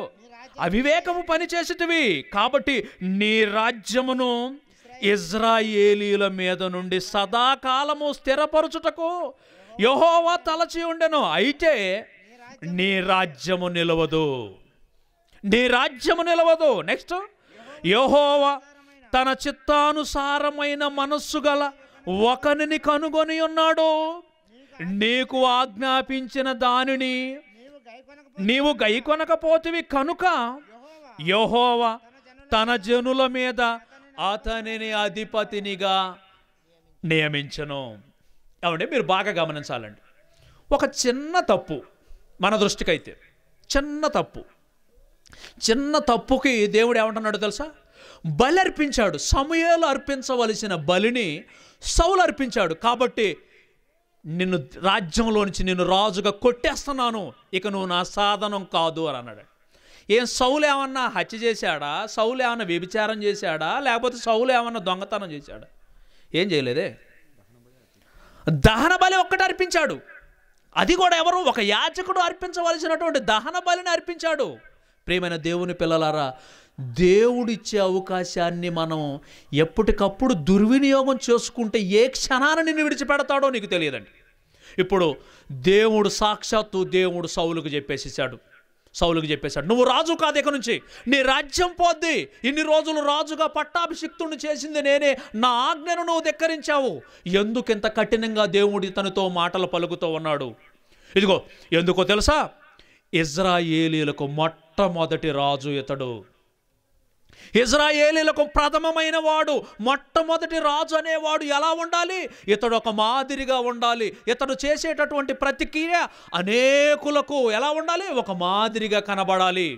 అవివేకము పని చేసేటివి కాబట్టి నీ రాజ్యమును ఇజ్రాయేలీల మీద నుండి సదాకాలము స్థిరపరచుటకు యహోవా తలచి ఉండెను అయితే నీ రాజ్యము నిలవదు నీ రాజ్యము నిలవదు నెక్స్ట్ యహోవా తన చిత్తానుసారమైన మనస్సు గల ఒకరిని కనుగొని ఉన్నాడు నీకు ఆజ్ఞాపించిన దానిని నీవు గైకొనకపోతివి కనుక యహోవా తన జనుల మీద అతనిని అధిపతినిగా నియమించను ఏమంటే మీరు బాగా గమనించాలండి ఒక చిన్న తప్పు మన దృష్టికైతే చిన్న తప్పు చిన్న తప్పుకి దేవుడు ఏమంటున్నాడు తెలుసా బలి అర్పించాడు సమయాలు అర్పించవలసిన బలిని సౌలు అర్పించాడు కాబట్టి నిన్ను రాజ్యంలో నుంచి నిన్ను రాజుగా కొట్టేస్తున్నాను ఇక నువ్వు నా సాధనం కాదు అని అన్నాడు ఏం సౌలు ఏమన్నా హత్య చేశాడా సౌలు ఏమన్నా వ్యభిచారం చేశాడా లేకపోతే సౌలు ఏమన్నా దొంగతనం చేశాడా ఏం చేయలేదే దహన బలి ఒక్కటి అర్పించాడు అది కూడా ఎవరు ఒక యాచకుడు అర్పించవలసినటువంటి దహన బలిని అర్పించాడు ప్రేమైన దేవుని పిల్లలారా దేవుడిచ్చే అవకాశాన్ని మనం ఎప్పటికప్పుడు దుర్వినియోగం చేసుకుంటే ఏ క్షణాన్ని నిన్ను విడిచిపెడతాడో నీకు తెలియదండి ఇప్పుడు దేవుడు సాక్షాత్తు దేవుడు సౌలుకు చెప్పేసేసాడు సౌలుకి చెప్పేశాడు నువ్వు రాజు కాదు ఇక నుంచి నీ రాజ్యం పోద్ది ఇన్ని రోజులు రాజుగా పట్టాభిషిక్తుని చేసింది నేనే నా ఆజ్ఞను నువ్వు ధిక్కరించావు ఎందుకింత కఠినంగా దేవుడి తనతో మాటలు పలుకుతూ ఉన్నాడు ఇదిగో ఎందుకో తెలుసా ఇజ్రాయేలీలకు మొట్టమొదటి రాజు ఇతడు ఇజ్రాయేలీలకు ప్రథమమైన వాడు మొట్టమొదటి రాజు అనేవాడు ఎలా ఉండాలి ఇతడు ఒక మాదిరిగా ఉండాలి ఇతడు చేసేటటువంటి ప్రతిక్రియ అనేకులకు ఎలా ఉండాలి ఒక మాదిరిగా కనబడాలి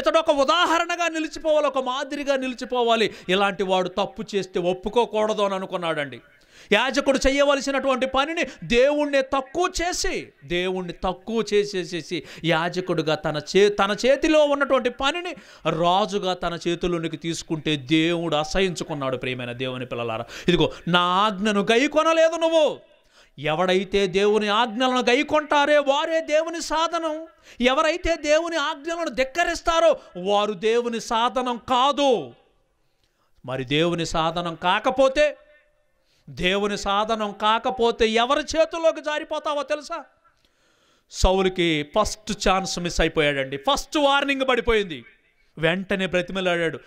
ఇతడు ఒక ఉదాహరణగా నిలిచిపోవాలి ఒక మాదిరిగా నిలిచిపోవాలి ఇలాంటి వాడు తప్పు చేస్తే ఒప్పుకోకూడదు అని అనుకున్నాడండి యాజకుడు చేయవలసినటువంటి పనిని దేవుణ్ణి తక్కువ చేసి దేవుణ్ణి తక్కువ చేసేసేసి యాజకుడుగా తన చే తన చేతిలో ఉన్నటువంటి పనిని రాజుగా తన చేతిలోనికి తీసుకుంటే దేవుడు అసహించుకున్నాడు ప్రియమైన దేవుని పిల్లలారా ఇదిగో నా ఆజ్ఞను గైకొనలేదు నువ్వు ఎవడైతే దేవుని ఆజ్ఞలను గైకొంటారే వారే దేవుని సాధనం ఎవరైతే దేవుని ఆజ్ఞలను ధిక్కరిస్తారో వారు దేవుని సాధనం కాదు మరి దేవుని సాధనం కాకపోతే దేవుని సాధనం కాకపోతే ఎవరి చేతుల్లోకి జారిపోతావో తెలుసా సౌలుకి ఫస్ట్ ఛాన్స్ మిస్ అయిపోయాడండి ఫస్ట్ వార్నింగ్ పడిపోయింది వెంటనే బ్రతిమలాడాడు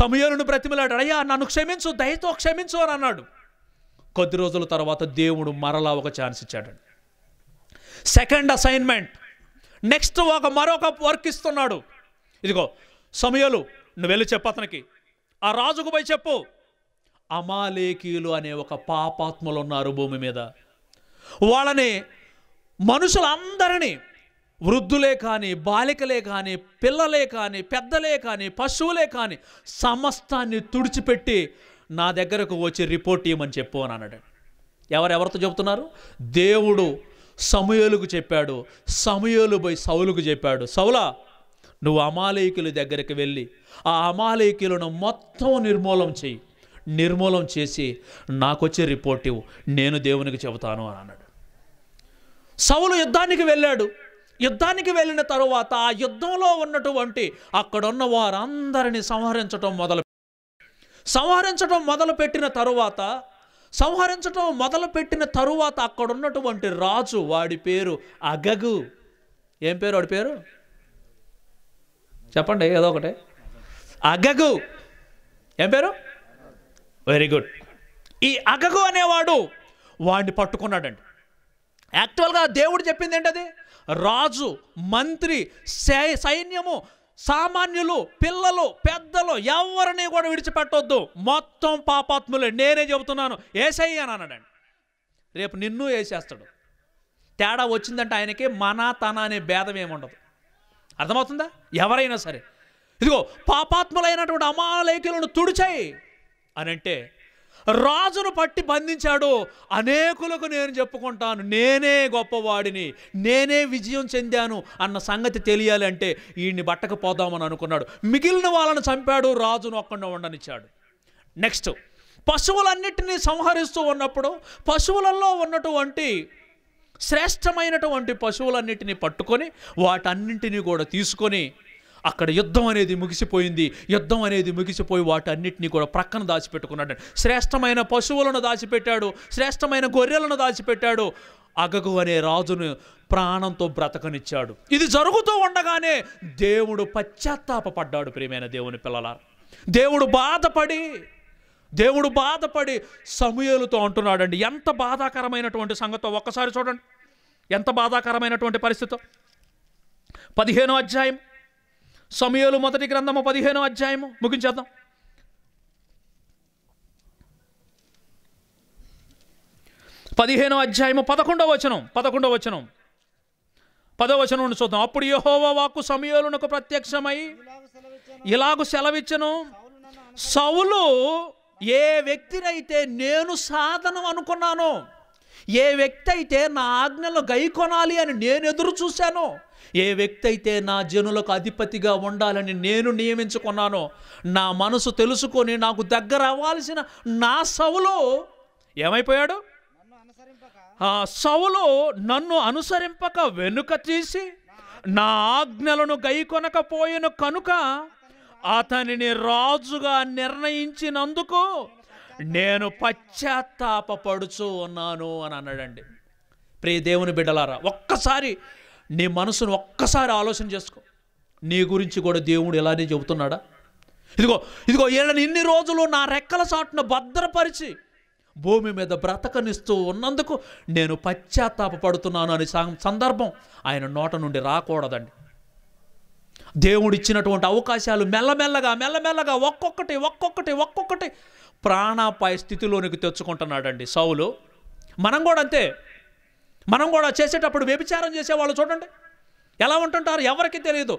సమయాలను బ్రతిమలాడు అయ్యా నన్ను క్షమించు దయతో క్షమించు అని అన్నాడు కొద్ది రోజుల తర్వాత దేవుడు మరలా ఒక ఛాన్స్ ఇచ్చాడండి సెకండ్ అసైన్మెంట్ నెక్స్ట్ ఒక మరొక వర్క్ ఇస్తున్నాడు ఇదిగో సమయాలు నువ్వు వెళ్ళి చెప్పు అతనికి ఆ రాజుకు పోయి చెప్పు అమాలేకీలు అనే ఒక పాపాత్మలు ఉన్నారు భూమి మీద వాళ్ళని మనుషులందరినీ వృద్ధులే కానీ బాలికలే కానీ పిల్లలే కానీ పెద్దలే కానీ పశువులే కానీ సమస్తాన్ని తుడిచిపెట్టి నా దగ్గరకు వచ్చి రిపోర్ట్ ఇవ్వమని చెప్పు అని అన్నాడు ఎవరెవరితో చెబుతున్నారు దేవుడు సమయలుకు చెప్పాడు సమయలు పోయి సౌలుకు చెప్పాడు సౌలా నువ్వు అమాలయకుల దగ్గరికి వెళ్ళి ఆ అమాలయకులను మొత్తం నిర్మూలం చెయ్యి నిర్మూలం చేసి నాకొచ్చే రిపోర్ట్ ఇవ్వు నేను దేవునికి చెబుతాను అని అన్నాడు సౌలు యుద్ధానికి వెళ్ళాడు యుద్ధానికి వెళ్ళిన తరువాత ఆ యుద్ధంలో ఉన్నటువంటి అక్కడున్న వారందరినీ సంహరించడం మొదలు సంహరించడం మొదలుపెట్టిన తరువాత సంహరించడం మొదలుపెట్టిన తరువాత అక్కడున్నటువంటి రాజు వాడి పేరు అగగు ఏం పేరు వాడి పేరు చెప్పండి ఏదో ఒకటి అగగు ఏం పేరు వెరీ గుడ్ ఈ అగగు అనేవాడు వాడిని పట్టుకున్నాడండి యాక్చువల్గా దేవుడు చెప్పింది ఏంటది రాజు మంత్రి సైన్యము సామాన్యులు పిల్లలు పెద్దలు ఎవరిని కూడా విడిచిపెట్టొద్దు మొత్తం పాపాత్ములే నేనే చెబుతున్నాను ఏసయ్య అని అన్నాడండి రేపు నిన్ను వేసేస్తాడు తేడా వచ్చిందంటే ఆయనకి మన తన అనే భేదం ఏముండదు అర్థమవుతుందా ఎవరైనా సరే ఇదిగో పాపాత్ములైనటువంటి అమాలయకులను తుడిచాయి అని అంటే రాజును పట్టి బంధించాడు అనేకులకు నేను చెప్పుకుంటాను నేనే గొప్పవాడిని నేనే విజయం చెందాను అన్న సంగతి తెలియాలి అంటే వీడిని బట్టకపోదామని అనుకున్నాడు మిగిలిన వాళ్ళని చంపాడు రాజును ఒక్కడిని ఉండనిచ్చాడు నెక్స్ట్ పశువులన్నిటినీ సంహరిస్తూ ఉన్నప్పుడు పశువులలో ఉన్నటువంటి శ్రేష్టమైనటువంటి పశువులన్నిటినీ పట్టుకొని వాటన్నింటినీ కూడా తీసుకొని అక్కడ యుద్ధం అనేది ముగిసిపోయింది యుద్ధం అనేది ముగిసిపోయి అన్నింటినీ కూడా ప్రక్కన దాచిపెట్టుకున్నాడు శ్రేష్టమైన పశువులను దాచిపెట్టాడు శ్రేష్టమైన గొర్రెలను దాచిపెట్టాడు అగగు అనే రాజును ప్రాణంతో బ్రతకనిచ్చాడు ఇది జరుగుతూ ఉండగానే దేవుడు పశ్చాత్తాపడ్డాడు ప్రియమైన దేవుని పిల్లల దేవుడు బాధపడి దేవుడు బాధపడి సమూహలతో అంటున్నాడండి ఎంత బాధాకరమైనటువంటి సంగతో ఒక్కసారి చూడండి ఎంత బాధాకరమైనటువంటి పరిస్థితి పదిహేనో అధ్యాయం సమయోలు మొదటి గ్రంథము పదిహేనో అధ్యాయము ముగించేద్దాం పదిహేనో అధ్యాయము పదకొండవ వచనం పదకొండవ వచనం పదవచనం నుండి చూద్దాం అప్పుడు యహోవ వాక్కు సమయోలునకు ప్రత్యక్షమై ఇలాగ సెలవిచ్చను సౌలు ఏ వ్యక్తినైతే నేను సాధనం అనుకున్నానో ఏ వ్యక్తి అయితే నా ఆజ్ఞలు గైకొనాలి అని నేను ఎదురు చూశాను ఏ వ్యక్తి అయితే నా జనులకు అధిపతిగా ఉండాలని నేను నియమించుకున్నానో నా మనసు తెలుసుకొని నాకు దగ్గర అవ్వాల్సిన నా సవులో ఏమైపోయాడు సవులో నన్ను అనుసరింపక వెనుక తీసి నా ఆజ్ఞలను గైకొనకపోయిను కనుక అతనిని రాజుగా నిర్ణయించినందుకు నేను పశ్చాత్తాపడుచు ఉన్నాను అని అన్నాడండి ప్రియ దేవుని బిడ్డలారా ఒక్కసారి నీ మనసును ఒక్కసారి ఆలోచన చేసుకో నీ గురించి కూడా దేవుడు ఇలానే చెబుతున్నాడా ఇదిగో ఇదిగో వీళ్ళని ఇన్ని రోజులు నా రెక్కల సాటును భద్రపరిచి భూమి మీద బ్రతకనిస్తూ ఉన్నందుకు నేను పశ్చాత్తాపడుతున్నాను అనే సందర్భం ఆయన నోట నుండి రాకూడదండి దేవుడు ఇచ్చినటువంటి అవకాశాలు మెల్లమెల్లగా మెల్లమెల్లగా ఒక్కొక్కటి ఒక్కొక్కటి ఒక్కొక్కటి ప్రాణాపాయ స్థితిలోనికి తెచ్చుకుంటున్నాడండి సౌలు మనం కూడా అంతే మనం కూడా చేసేటప్పుడు వ్యభిచారం చేసేవాళ్ళు చూడండి ఎలా ఉంటుంటారు ఎవరికి తెలియదు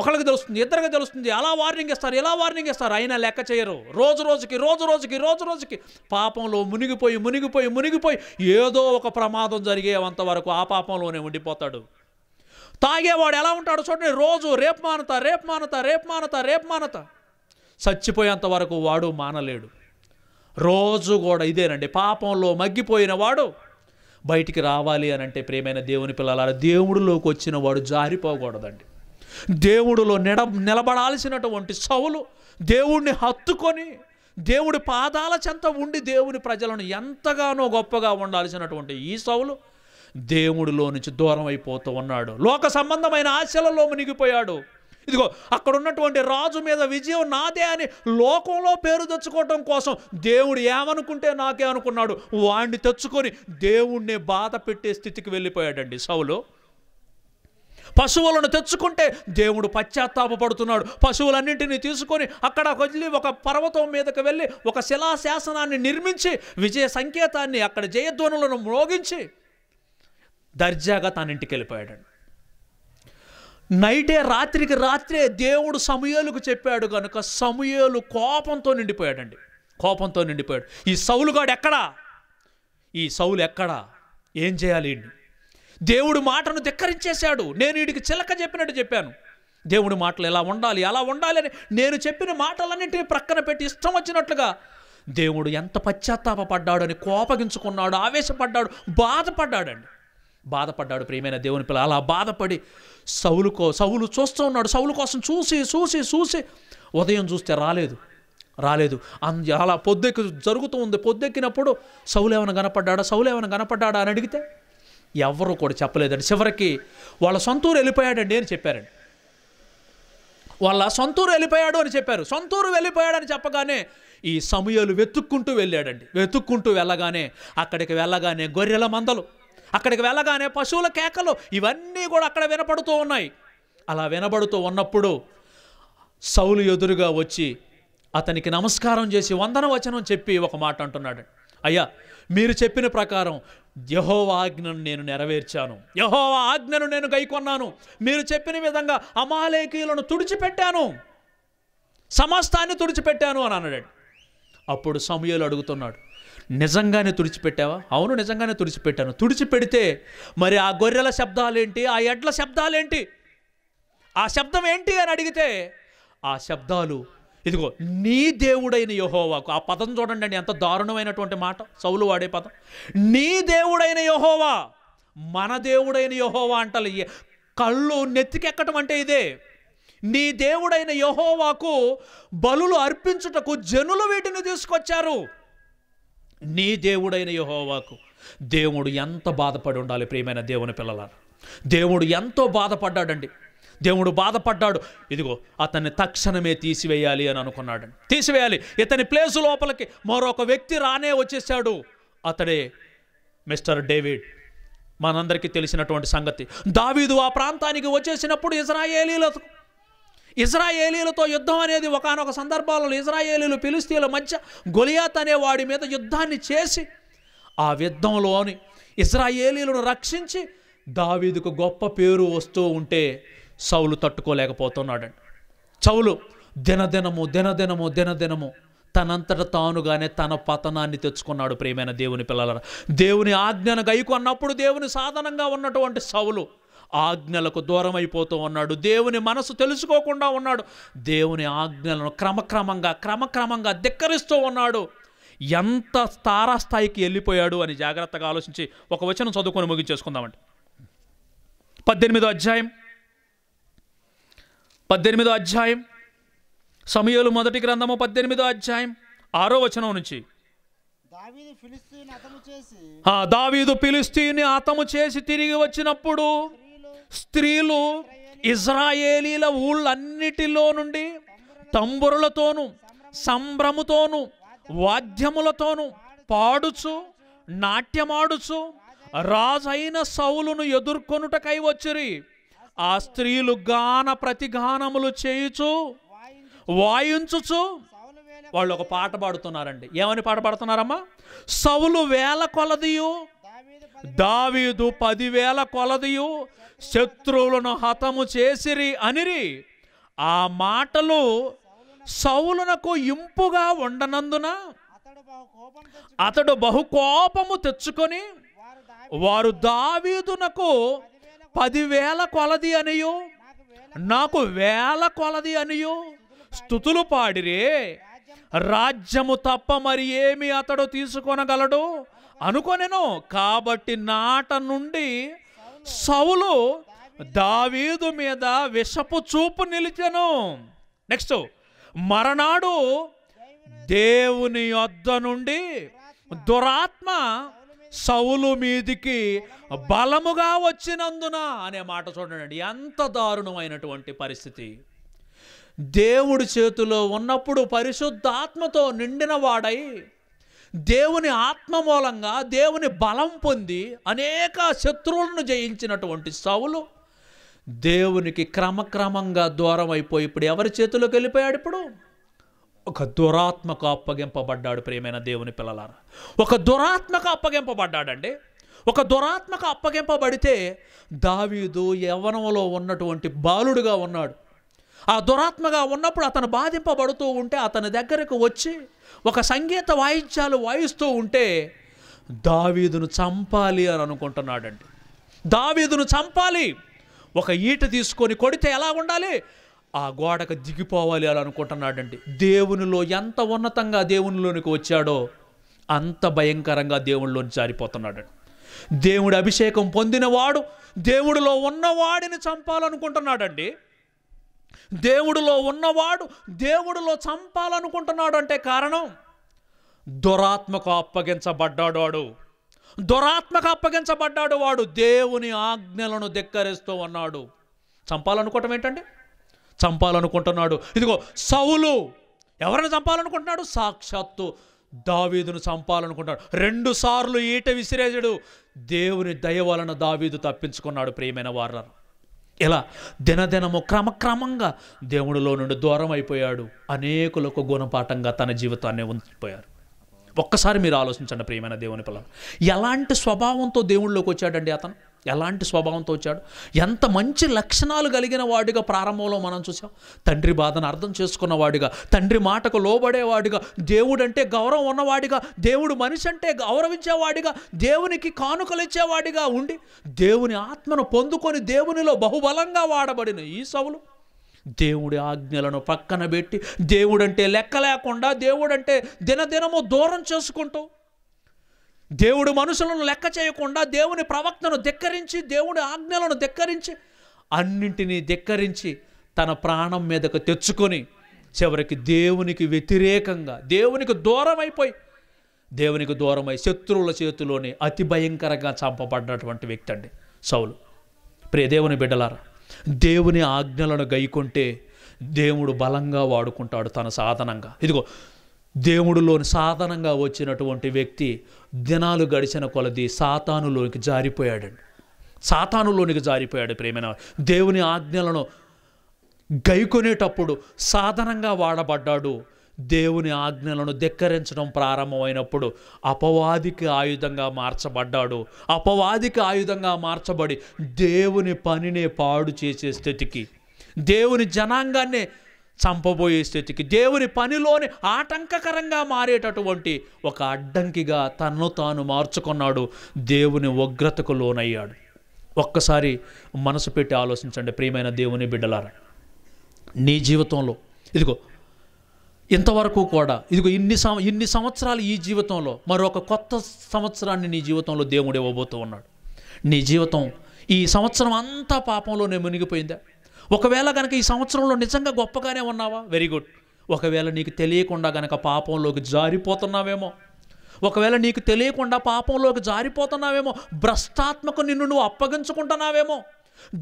ఒకళ్ళకి తెలుస్తుంది ఇద్దరికి తెలుస్తుంది అలా వార్నింగ్ ఇస్తారు ఇలా వార్నింగ్ ఇస్తారు అయినా లెక్క చేయరు రోజు రోజుకి రోజు రోజుకి రోజు రోజుకి పాపంలో మునిగిపోయి మునిగిపోయి మునిగిపోయి ఏదో ఒక ప్రమాదం జరిగేంత వరకు ఆ పాపంలోనే ఉండిపోతాడు తాగేవాడు ఎలా ఉంటాడు చూడండి రోజు రేపు మానత రేపు మానత రేపు మానత రేపు మానత చచ్చిపోయేంత వరకు వాడు మానలేడు రోజు కూడా ఇదేనండి పాపంలో మగ్గిపోయిన వాడు బయటికి రావాలి అని అంటే ప్రేమైన దేవుని పిల్లల దేవుడిలోకి వచ్చిన వాడు జారిపోకూడదండి దేవుడిలో నిడ నిలబడాల్సినటువంటి సవులు దేవుణ్ణి హత్తుకొని దేవుడి పాదాల చెంత ఉండి దేవుని ప్రజలను ఎంతగానో గొప్పగా ఉండాల్సినటువంటి ఈ సవులు దేవుడిలో నుంచి దూరం అయిపోతూ ఉన్నాడు లోక సంబంధమైన ఆశలలో మునిగిపోయాడు ఇదిగో అక్కడ ఉన్నటువంటి రాజు మీద విజయం నాదే అని లోకంలో పేరు తెచ్చుకోవటం కోసం దేవుడు ఏమనుకుంటే నాకే అనుకున్నాడు వాణ్ణి తెచ్చుకొని దేవుణ్ణి బాధ పెట్టే స్థితికి వెళ్ళిపోయాడండి సౌలు పశువులను తెచ్చుకుంటే దేవుడు పడుతున్నాడు పశువులన్నింటినీ తీసుకొని అక్కడ వదిలి ఒక పర్వతం మీదకి వెళ్ళి ఒక శిలాశాసనాన్ని నిర్మించి విజయ సంకేతాన్ని అక్కడ జయధ్వనులను మోగించి దర్జాగా తన ఇంటికి వెళ్ళిపోయాడండి నైటే రాత్రికి రాత్రే దేవుడు సమయాలకు చెప్పాడు కనుక సమయాలు కోపంతో నిండిపోయాడండి కోపంతో నిండిపోయాడు ఈ సౌలుగాడు ఎక్కడా ఈ సౌలు ఎక్కడా ఏం చేయాలి దేవుడు మాటను ధిక్కరించేశాడు నేను వీడికి చిలక చెప్పినట్టు చెప్పాను దేవుడి మాటలు ఎలా ఉండాలి అలా ఉండాలి అని నేను చెప్పిన మాటలన్నింటినీ ప్రక్కన పెట్టి ఇష్టం వచ్చినట్లుగా దేవుడు ఎంత పశ్చాత్తాపడ్డాడు అని కోపగించుకున్నాడు ఆవేశపడ్డాడు బాధపడ్డాడండి బాధపడ్డాడు ప్రియమైన దేవుని పిల్ల అలా బాధపడి సౌలు కో చూస్తూ ఉన్నాడు సౌలు కోసం చూసి చూసి చూసి ఉదయం చూస్తే రాలేదు రాలేదు అలా పొద్దెక్కి జరుగుతూ ఉంది పొద్దెక్కినప్పుడు సౌలు ఏమైనా కనపడ్డాడా సవులు ఏమైనా కనపడ్డాడా అని అడిగితే ఎవరు కూడా చెప్పలేదండి చివరికి వాళ్ళ సొంతూరు వెళ్ళిపోయాడండి అని చెప్పారండి వాళ్ళ సొంతూరు వెళ్ళిపోయాడు అని చెప్పారు సొంతూరు వెళ్ళిపోయాడని చెప్పగానే ఈ సమయాలు వెతుక్కుంటూ వెళ్ళాడండి వెతుక్కుంటూ వెళ్ళగానే అక్కడికి వెళ్ళగానే గొర్రెల మందలు అక్కడికి వెళ్ళగానే పశువుల కేకలు ఇవన్నీ కూడా అక్కడ వినపడుతూ ఉన్నాయి అలా వినబడుతూ ఉన్నప్పుడు సౌలు ఎదురుగా వచ్చి అతనికి నమస్కారం చేసి వందన వచనం చెప్పి ఒక మాట అంటున్నాడు అయ్యా మీరు చెప్పిన ప్రకారం యహోవ ఆజ్ఞను నేను నెరవేర్చాను యహోవ ఆజ్ఞను నేను గైకొన్నాను మీరు చెప్పిన విధంగా అమాలేకీయులను తుడిచిపెట్టాను సమస్తాన్ని తుడిచిపెట్టాను అని అన్నాడు అప్పుడు సమయలు అడుగుతున్నాడు నిజంగానే తుడిచిపెట్టావా అవును నిజంగానే తుడిచిపెట్టాను తుడిచిపెడితే మరి ఆ గొర్రెల శబ్దాలేంటి ఆ ఎడ్ల శబ్దాలేంటి ఆ శబ్దం ఏంటి అని అడిగితే ఆ శబ్దాలు ఇదిగో నీ దేవుడైన యహోవాకు ఆ పదం చూడండి అండి ఎంత దారుణమైనటువంటి మాట సౌలు వాడే పదం నీ దేవుడైన యహోవా మన దేవుడైన యహోవా అంటలు కళ్ళు నెత్తికెక్కటం అంటే ఇదే నీ దేవుడైన యహోవాకు బలులు అర్పించుటకు జనులు వీటిని తీసుకొచ్చారు నీ దేవుడైన యహోవాకు దేవుడు ఎంత బాధపడి ఉండాలి ప్రియమైన దేవుని పిల్లలారు దేవుడు ఎంతో బాధపడ్డాడండి దేవుడు బాధపడ్డాడు ఇదిగో అతన్ని తక్షణమే తీసివేయాలి అని అనుకున్నాడండి తీసివేయాలి ఇతని ప్లేసు లోపలికి మరొక వ్యక్తి రానే వచ్చేసాడు అతడే మిస్టర్ డేవిడ్ మనందరికీ తెలిసినటువంటి సంగతి దావీదు ఆ ప్రాంతానికి వచ్చేసినప్పుడు ఇజ్రాయేలీలకు ఇజ్రాయేలీలతో యుద్ధం అనేది ఒకనొక సందర్భాలలో ఇజ్రాయేలీలు పిలుస్తీల మధ్య గొలియాత్ అనే వాడి మీద యుద్ధాన్ని చేసి ఆ యుద్ధంలోని ఇజ్రాయేలీలను రక్షించి దావీదుకు గొప్ప పేరు వస్తూ ఉంటే సౌలు తట్టుకోలేకపోతున్నాడండి చౌలు దినదినము దినదినము దినదినము తనంతట తానుగానే తన పతనాన్ని తెచ్చుకున్నాడు ప్రేమైన దేవుని పిల్లల దేవుని ఆజ్ఞను అన్నప్పుడు దేవుని సాధనంగా ఉన్నటువంటి సౌలు ఆజ్ఞలకు దూరం అయిపోతూ ఉన్నాడు దేవుని మనసు తెలుసుకోకుండా ఉన్నాడు దేవుని ఆజ్ఞలను క్రమక్రమంగా క్రమక్రమంగా ధిక్కరిస్తూ ఉన్నాడు ఎంత తారాస్థాయికి వెళ్ళిపోయాడు అని జాగ్రత్తగా ఆలోచించి ఒక వచనం చదువుకొని ముగించేసుకుందామండి పద్దెనిమిదో అధ్యాయం పద్దెనిమిదో అధ్యాయం సమయాలు మొదటి గ్రంథము పద్దెనిమిదో అధ్యాయం ఆరో వచనం నుంచి దావీదు పిలిస్తీని అతము చేసి తిరిగి వచ్చినప్పుడు స్త్రీలు ఇజ్రాయేలీల ఊళ్ళన్నిటిలో నుండి తంబురులతోనూ సంభ్రముతోనూ వాద్యములతోనూ పాడుచు నాట్యమాడుచు రాజైన సౌలును ఎదుర్కొనుటకై వచ్చిరి ఆ స్త్రీలు గాన ప్రతిగానములు చేయుచు వాయించుచు వాళ్ళు ఒక పాట పాడుతున్నారండి ఏమని పాట పాడుతున్నారమ్మా సౌలు వేల కొలదియు దావీదు పదివేల కొలదియు శత్రువులను హతము చేసిరి అనిరి ఆ మాటలు సౌలునకు ఇంపుగా ఉండనందున అతడు బహుకోపము తెచ్చుకొని వారు దావీదునకు పదివేల కొలది అనియు నాకు వేల కొలది అనియు స్థుతులు పాడిరే రాజ్యము తప్ప మరి ఏమి అతడు తీసుకొనగలడు అనుకొనెను కాబట్టి నాట నుండి సౌలు దావీదు మీద విషపు చూపు నిలిచాను నెక్స్ట్ మరనాడు దేవుని యొద్ద నుండి దురాత్మ సౌలు మీదికి బలముగా వచ్చినందున అనే మాట చూడండి ఎంత దారుణమైనటువంటి పరిస్థితి దేవుడి చేతిలో ఉన్నప్పుడు పరిశుద్ధాత్మతో నిండిన వాడై దేవుని ఆత్మ మూలంగా దేవుని బలం పొంది అనేక శత్రువులను జయించినటువంటి సవులు దేవునికి క్రమక్రమంగా దూరం అయిపోయి ఇప్పుడు ఎవరి చేతిలోకి వెళ్ళిపోయాడు ఇప్పుడు ఒక దురాత్మకు అప్పగింపబడ్డాడు ప్రియమైన దేవుని పిల్లలారు ఒక దురాత్మకు అప్పగింపబడ్డాడండి ఒక దురాత్మకు అప్పగింపబడితే దావీదు యవనంలో ఉన్నటువంటి బాలుడుగా ఉన్నాడు ఆ దురాత్మగా ఉన్నప్పుడు అతను బాధింపబడుతూ ఉంటే అతని దగ్గరకు వచ్చి ఒక సంగీత వాయిద్యాలు వాయిస్తూ ఉంటే దావీదును చంపాలి అని అనుకుంటున్నాడండి దావీదును చంపాలి ఒక ఈట తీసుకొని కొడితే ఎలా ఉండాలి ఆ గోడకు దిగిపోవాలి అని అనుకుంటున్నాడండి దేవునిలో ఎంత ఉన్నతంగా దేవునిలోనికి వచ్చాడో అంత భయంకరంగా దేవునిలోని జారిపోతున్నాడండి దేవుడి అభిషేకం పొందినవాడు దేవుడిలో ఉన్నవాడిని చంపాలనుకుంటున్నాడండి దేవుడిలో ఉన్నవాడు దేవుడిలో చంపాలనుకుంటున్నాడు అంటే కారణం దురాత్మకు అప్పగించబడ్డాడు వాడు దురాత్మకు అప్పగించబడ్డాడు వాడు దేవుని ఆజ్ఞలను ధిక్కరిస్తూ ఉన్నాడు చంపాలనుకోవటం ఏంటండి చంపాలనుకుంటున్నాడు ఇదిగో సౌలు ఎవరిని చంపాలనుకుంటున్నాడు సాక్షాత్తు దావీదును చంపాలనుకుంటాడు రెండు సార్లు ఈట విసిరేజడు దేవుని దయ వలన దావీదు తప్పించుకున్నాడు ప్రియమైన వారు ఇలా దినదినము క్రమక్రమంగా దేవుడిలో నుండి దూరం అయిపోయాడు అనేకులకు గుణపాఠంగా తన జీవితాన్ని ఉంచిపోయారు ఒక్కసారి మీరు ఆలోచించండి ప్రియమైన దేవుని పిల్లలు ఎలాంటి స్వభావంతో దేవుళ్ళలోకి వచ్చాడండి అతను ఎలాంటి స్వభావంతో వచ్చాడు ఎంత మంచి లక్షణాలు కలిగిన వాడిగా ప్రారంభంలో మనం చూసాం తండ్రి బాధను అర్థం చేసుకున్నవాడిగా తండ్రి మాటకు లోబడేవాడిగా దేవుడు అంటే గౌరవం ఉన్నవాడిగా దేవుడు మనిషి అంటే గౌరవించేవాడిగా దేవునికి కానుకలు ఇచ్చేవాడిగా ఉండి దేవుని ఆత్మను పొందుకొని దేవునిలో బహుబలంగా వాడబడిన ఈ సవులు దేవుడి ఆజ్ఞలను పక్కన పెట్టి దేవుడంటే లెక్క లేకుండా దేవుడంటే దినదినము దూరం చేసుకుంటూ దేవుడు మనుషులను లెక్క చేయకుండా దేవుని ప్రవక్తను ధిక్కరించి దేవుని ఆజ్ఞలను ధిక్కరించి అన్నింటినీ ధిక్కరించి తన ప్రాణం మీదకు తెచ్చుకొని చివరికి దేవునికి వ్యతిరేకంగా దేవునికి దూరమైపోయి దేవునికి దూరమై శత్రువుల చేతిలోనే అతి భయంకరంగా చంపబడినటువంటి వ్యక్తి అండి సౌలు ప్రియ దేవుని బిడ్డలారా దేవుని ఆజ్ఞలను గైకుంటే దేవుడు బలంగా వాడుకుంటాడు తన సాధనంగా ఇదిగో దేవుడిలోని సాధనంగా వచ్చినటువంటి వ్యక్తి దినాలు గడిచిన కొలది సాతానులోనికి జారిపోయాడండి సాతానులోనికి జారిపోయాడు ప్రేమైన దేవుని ఆజ్ఞలను గైకొనేటప్పుడు సాధనంగా వాడబడ్డాడు దేవుని ఆజ్ఞలను ధిక్కరించడం ప్రారంభమైనప్పుడు అపవాదికి ఆయుధంగా మార్చబడ్డాడు అపవాదికి ఆయుధంగా మార్చబడి దేవుని పనినే పాడు చేసే స్థితికి దేవుని జనాంగాన్నే చంపబోయే స్థితికి దేవుని పనిలోని ఆటంకకరంగా మారేటటువంటి ఒక అడ్డంకిగా తన్ను తాను మార్చుకున్నాడు దేవుని ఉగ్రతకు లోనయ్యాడు ఒక్కసారి మనసు పెట్టి ఆలోచించండి ప్రియమైన దేవుని బిడ్డలారా నీ జీవితంలో ఇదిగో ఇంతవరకు కూడా ఇదిగో ఇన్ని సం ఇన్ని సంవత్సరాలు ఈ జీవితంలో మరొక కొత్త సంవత్సరాన్ని నీ జీవితంలో దేవుడు ఇవ్వబోతూ ఉన్నాడు నీ జీవితం ఈ సంవత్సరం అంతా పాపంలోనే మునిగిపోయిందా ఒకవేళ కనుక ఈ సంవత్సరంలో నిజంగా గొప్పగానే ఉన్నావా వెరీ గుడ్ ఒకవేళ నీకు తెలియకుండా గనక పాపంలోకి జారిపోతున్నావేమో ఒకవేళ నీకు తెలియకుండా పాపంలోకి జారిపోతున్నావేమో భ్రష్టాత్మకు నిన్ను నువ్వు అప్పగించుకుంటున్నావేమో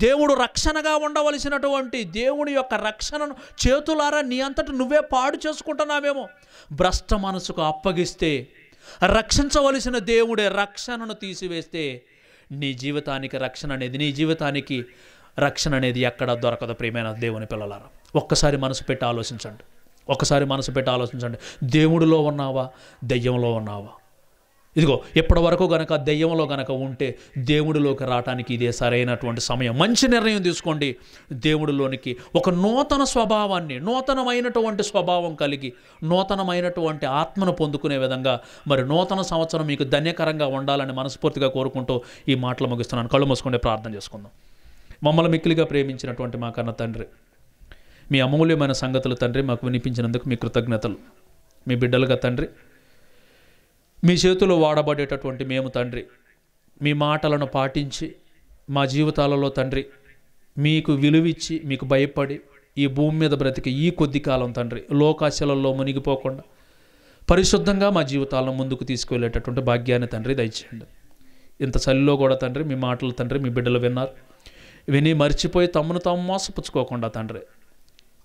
దేవుడు రక్షణగా ఉండవలసినటువంటి దేవుడి యొక్క రక్షణను చేతులారా నీ అంతటి నువ్వే పాడు చేసుకుంటున్నావేమో భ్రష్ట మనసుకు అప్పగిస్తే రక్షించవలసిన దేవుడే రక్షణను తీసివేస్తే నీ జీవితానికి రక్షణ అనేది నీ జీవితానికి రక్షణ అనేది ఎక్కడ దొరకదు ప్రియమైన దేవుని పిల్లలారా ఒక్కసారి మనసు పెట్టి ఆలోచించండి ఒక్కసారి మనసు పెట్టి ఆలోచించండి దేవుడిలో ఉన్నావా దెయ్యంలో ఉన్నావా ఇదిగో ఇప్పటి వరకు గనక దెయ్యంలో గనక ఉంటే దేవుడిలోకి రావటానికి ఇదే సరైనటువంటి సమయం మంచి నిర్ణయం తీసుకోండి దేవుడిలోనికి ఒక నూతన స్వభావాన్ని నూతనమైనటువంటి స్వభావం కలిగి నూతనమైనటువంటి ఆత్మను పొందుకునే విధంగా మరి నూతన సంవత్సరం మీకు ధన్యకరంగా ఉండాలని మనస్ఫూర్తిగా కోరుకుంటూ ఈ మాటలు ముగిస్తున్నాను కళ్ళు మూసుకుంటే ప్రార్థన చేసుకుందాం మమ్మల్ని మిక్కిలిగా ప్రేమించినటువంటి మా కన్న తండ్రి మీ అమూల్యమైన సంగతులు తండ్రి మాకు వినిపించినందుకు మీ కృతజ్ఞతలు మీ బిడ్డలుగా తండ్రి మీ చేతిలో వాడబడేటటువంటి మేము తండ్రి మీ మాటలను పాటించి మా జీవితాలలో తండ్రి మీకు విలువిచ్చి మీకు భయపడి ఈ భూమి మీద బ్రతికి ఈ కొద్ది కాలం తండ్రి లోకాశలల్లో మునిగిపోకుండా పరిశుద్ధంగా మా జీవితాలను ముందుకు తీసుకువెళ్ళేటటువంటి భాగ్యాన్ని తండ్రి దయచేయండి ఇంత చలిలో కూడా తండ్రి మీ మాటలు తండ్రి మీ బిడ్డలు విన్నారు విని మర్చిపోయి తమ్మును తాము మోసపుచ్చుకోకుండా తండ్రి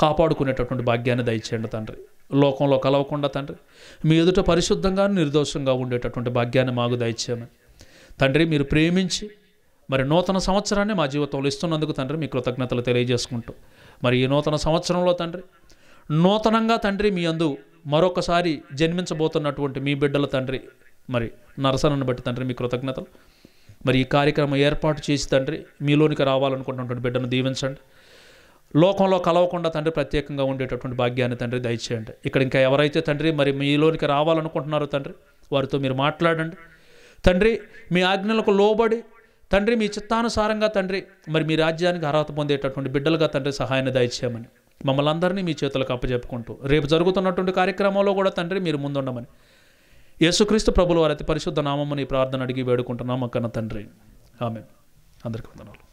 కాపాడుకునేటటువంటి భాగ్యాన్ని దయచేయండి తండ్రి లోకంలో కలవకుండా తండ్రి మీ ఎదుట పరిశుద్ధంగా నిర్దోషంగా ఉండేటటువంటి భాగ్యాన్ని మాకు దయచేయమని తండ్రి మీరు ప్రేమించి మరి నూతన సంవత్సరాన్ని మా జీవితంలో ఇస్తున్నందుకు తండ్రి మీ కృతజ్ఞతలు తెలియజేసుకుంటూ మరి ఈ నూతన సంవత్సరంలో తండ్రి నూతనంగా తండ్రి మీ అందు మరొకసారి జన్మించబోతున్నటువంటి మీ బిడ్డల తండ్రి మరి నరసనను బట్టి తండ్రి మీ కృతజ్ఞతలు మరి ఈ కార్యక్రమం ఏర్పాటు చేసి తండ్రి మీలోనికి రావాలనుకుంటున్నటువంటి బిడ్డను దీవించండి లోకంలో కలవకుండా తండ్రి ప్రత్యేకంగా ఉండేటటువంటి భాగ్యాన్ని తండ్రి దయచేయండి ఇక్కడ ఇంకా ఎవరైతే తండ్రి మరి మీలోనికి రావాలనుకుంటున్నారో తండ్రి వారితో మీరు మాట్లాడండి తండ్రి మీ ఆజ్ఞలకు లోబడి తండ్రి మీ చిత్తానుసారంగా తండ్రి మరి మీ రాజ్యానికి అర్హత పొందేటటువంటి బిడ్డలుగా తండ్రి సహాయాన్ని దయచేయమని మమ్మల్ని అందరినీ మీ చేతులకు అప్పచెప్పుకుంటూ రేపు జరుగుతున్నటువంటి కార్యక్రమంలో కూడా తండ్రి మీరు ముందుండమని యేసుక్రీస్తు ప్రభుల వారి అతి పరిశుద్ధ నామముని ప్రార్థన అడిగి వేడుకుంటున్నాం అక్కన తండ్రి ఆమె అందరికీ వందనాలు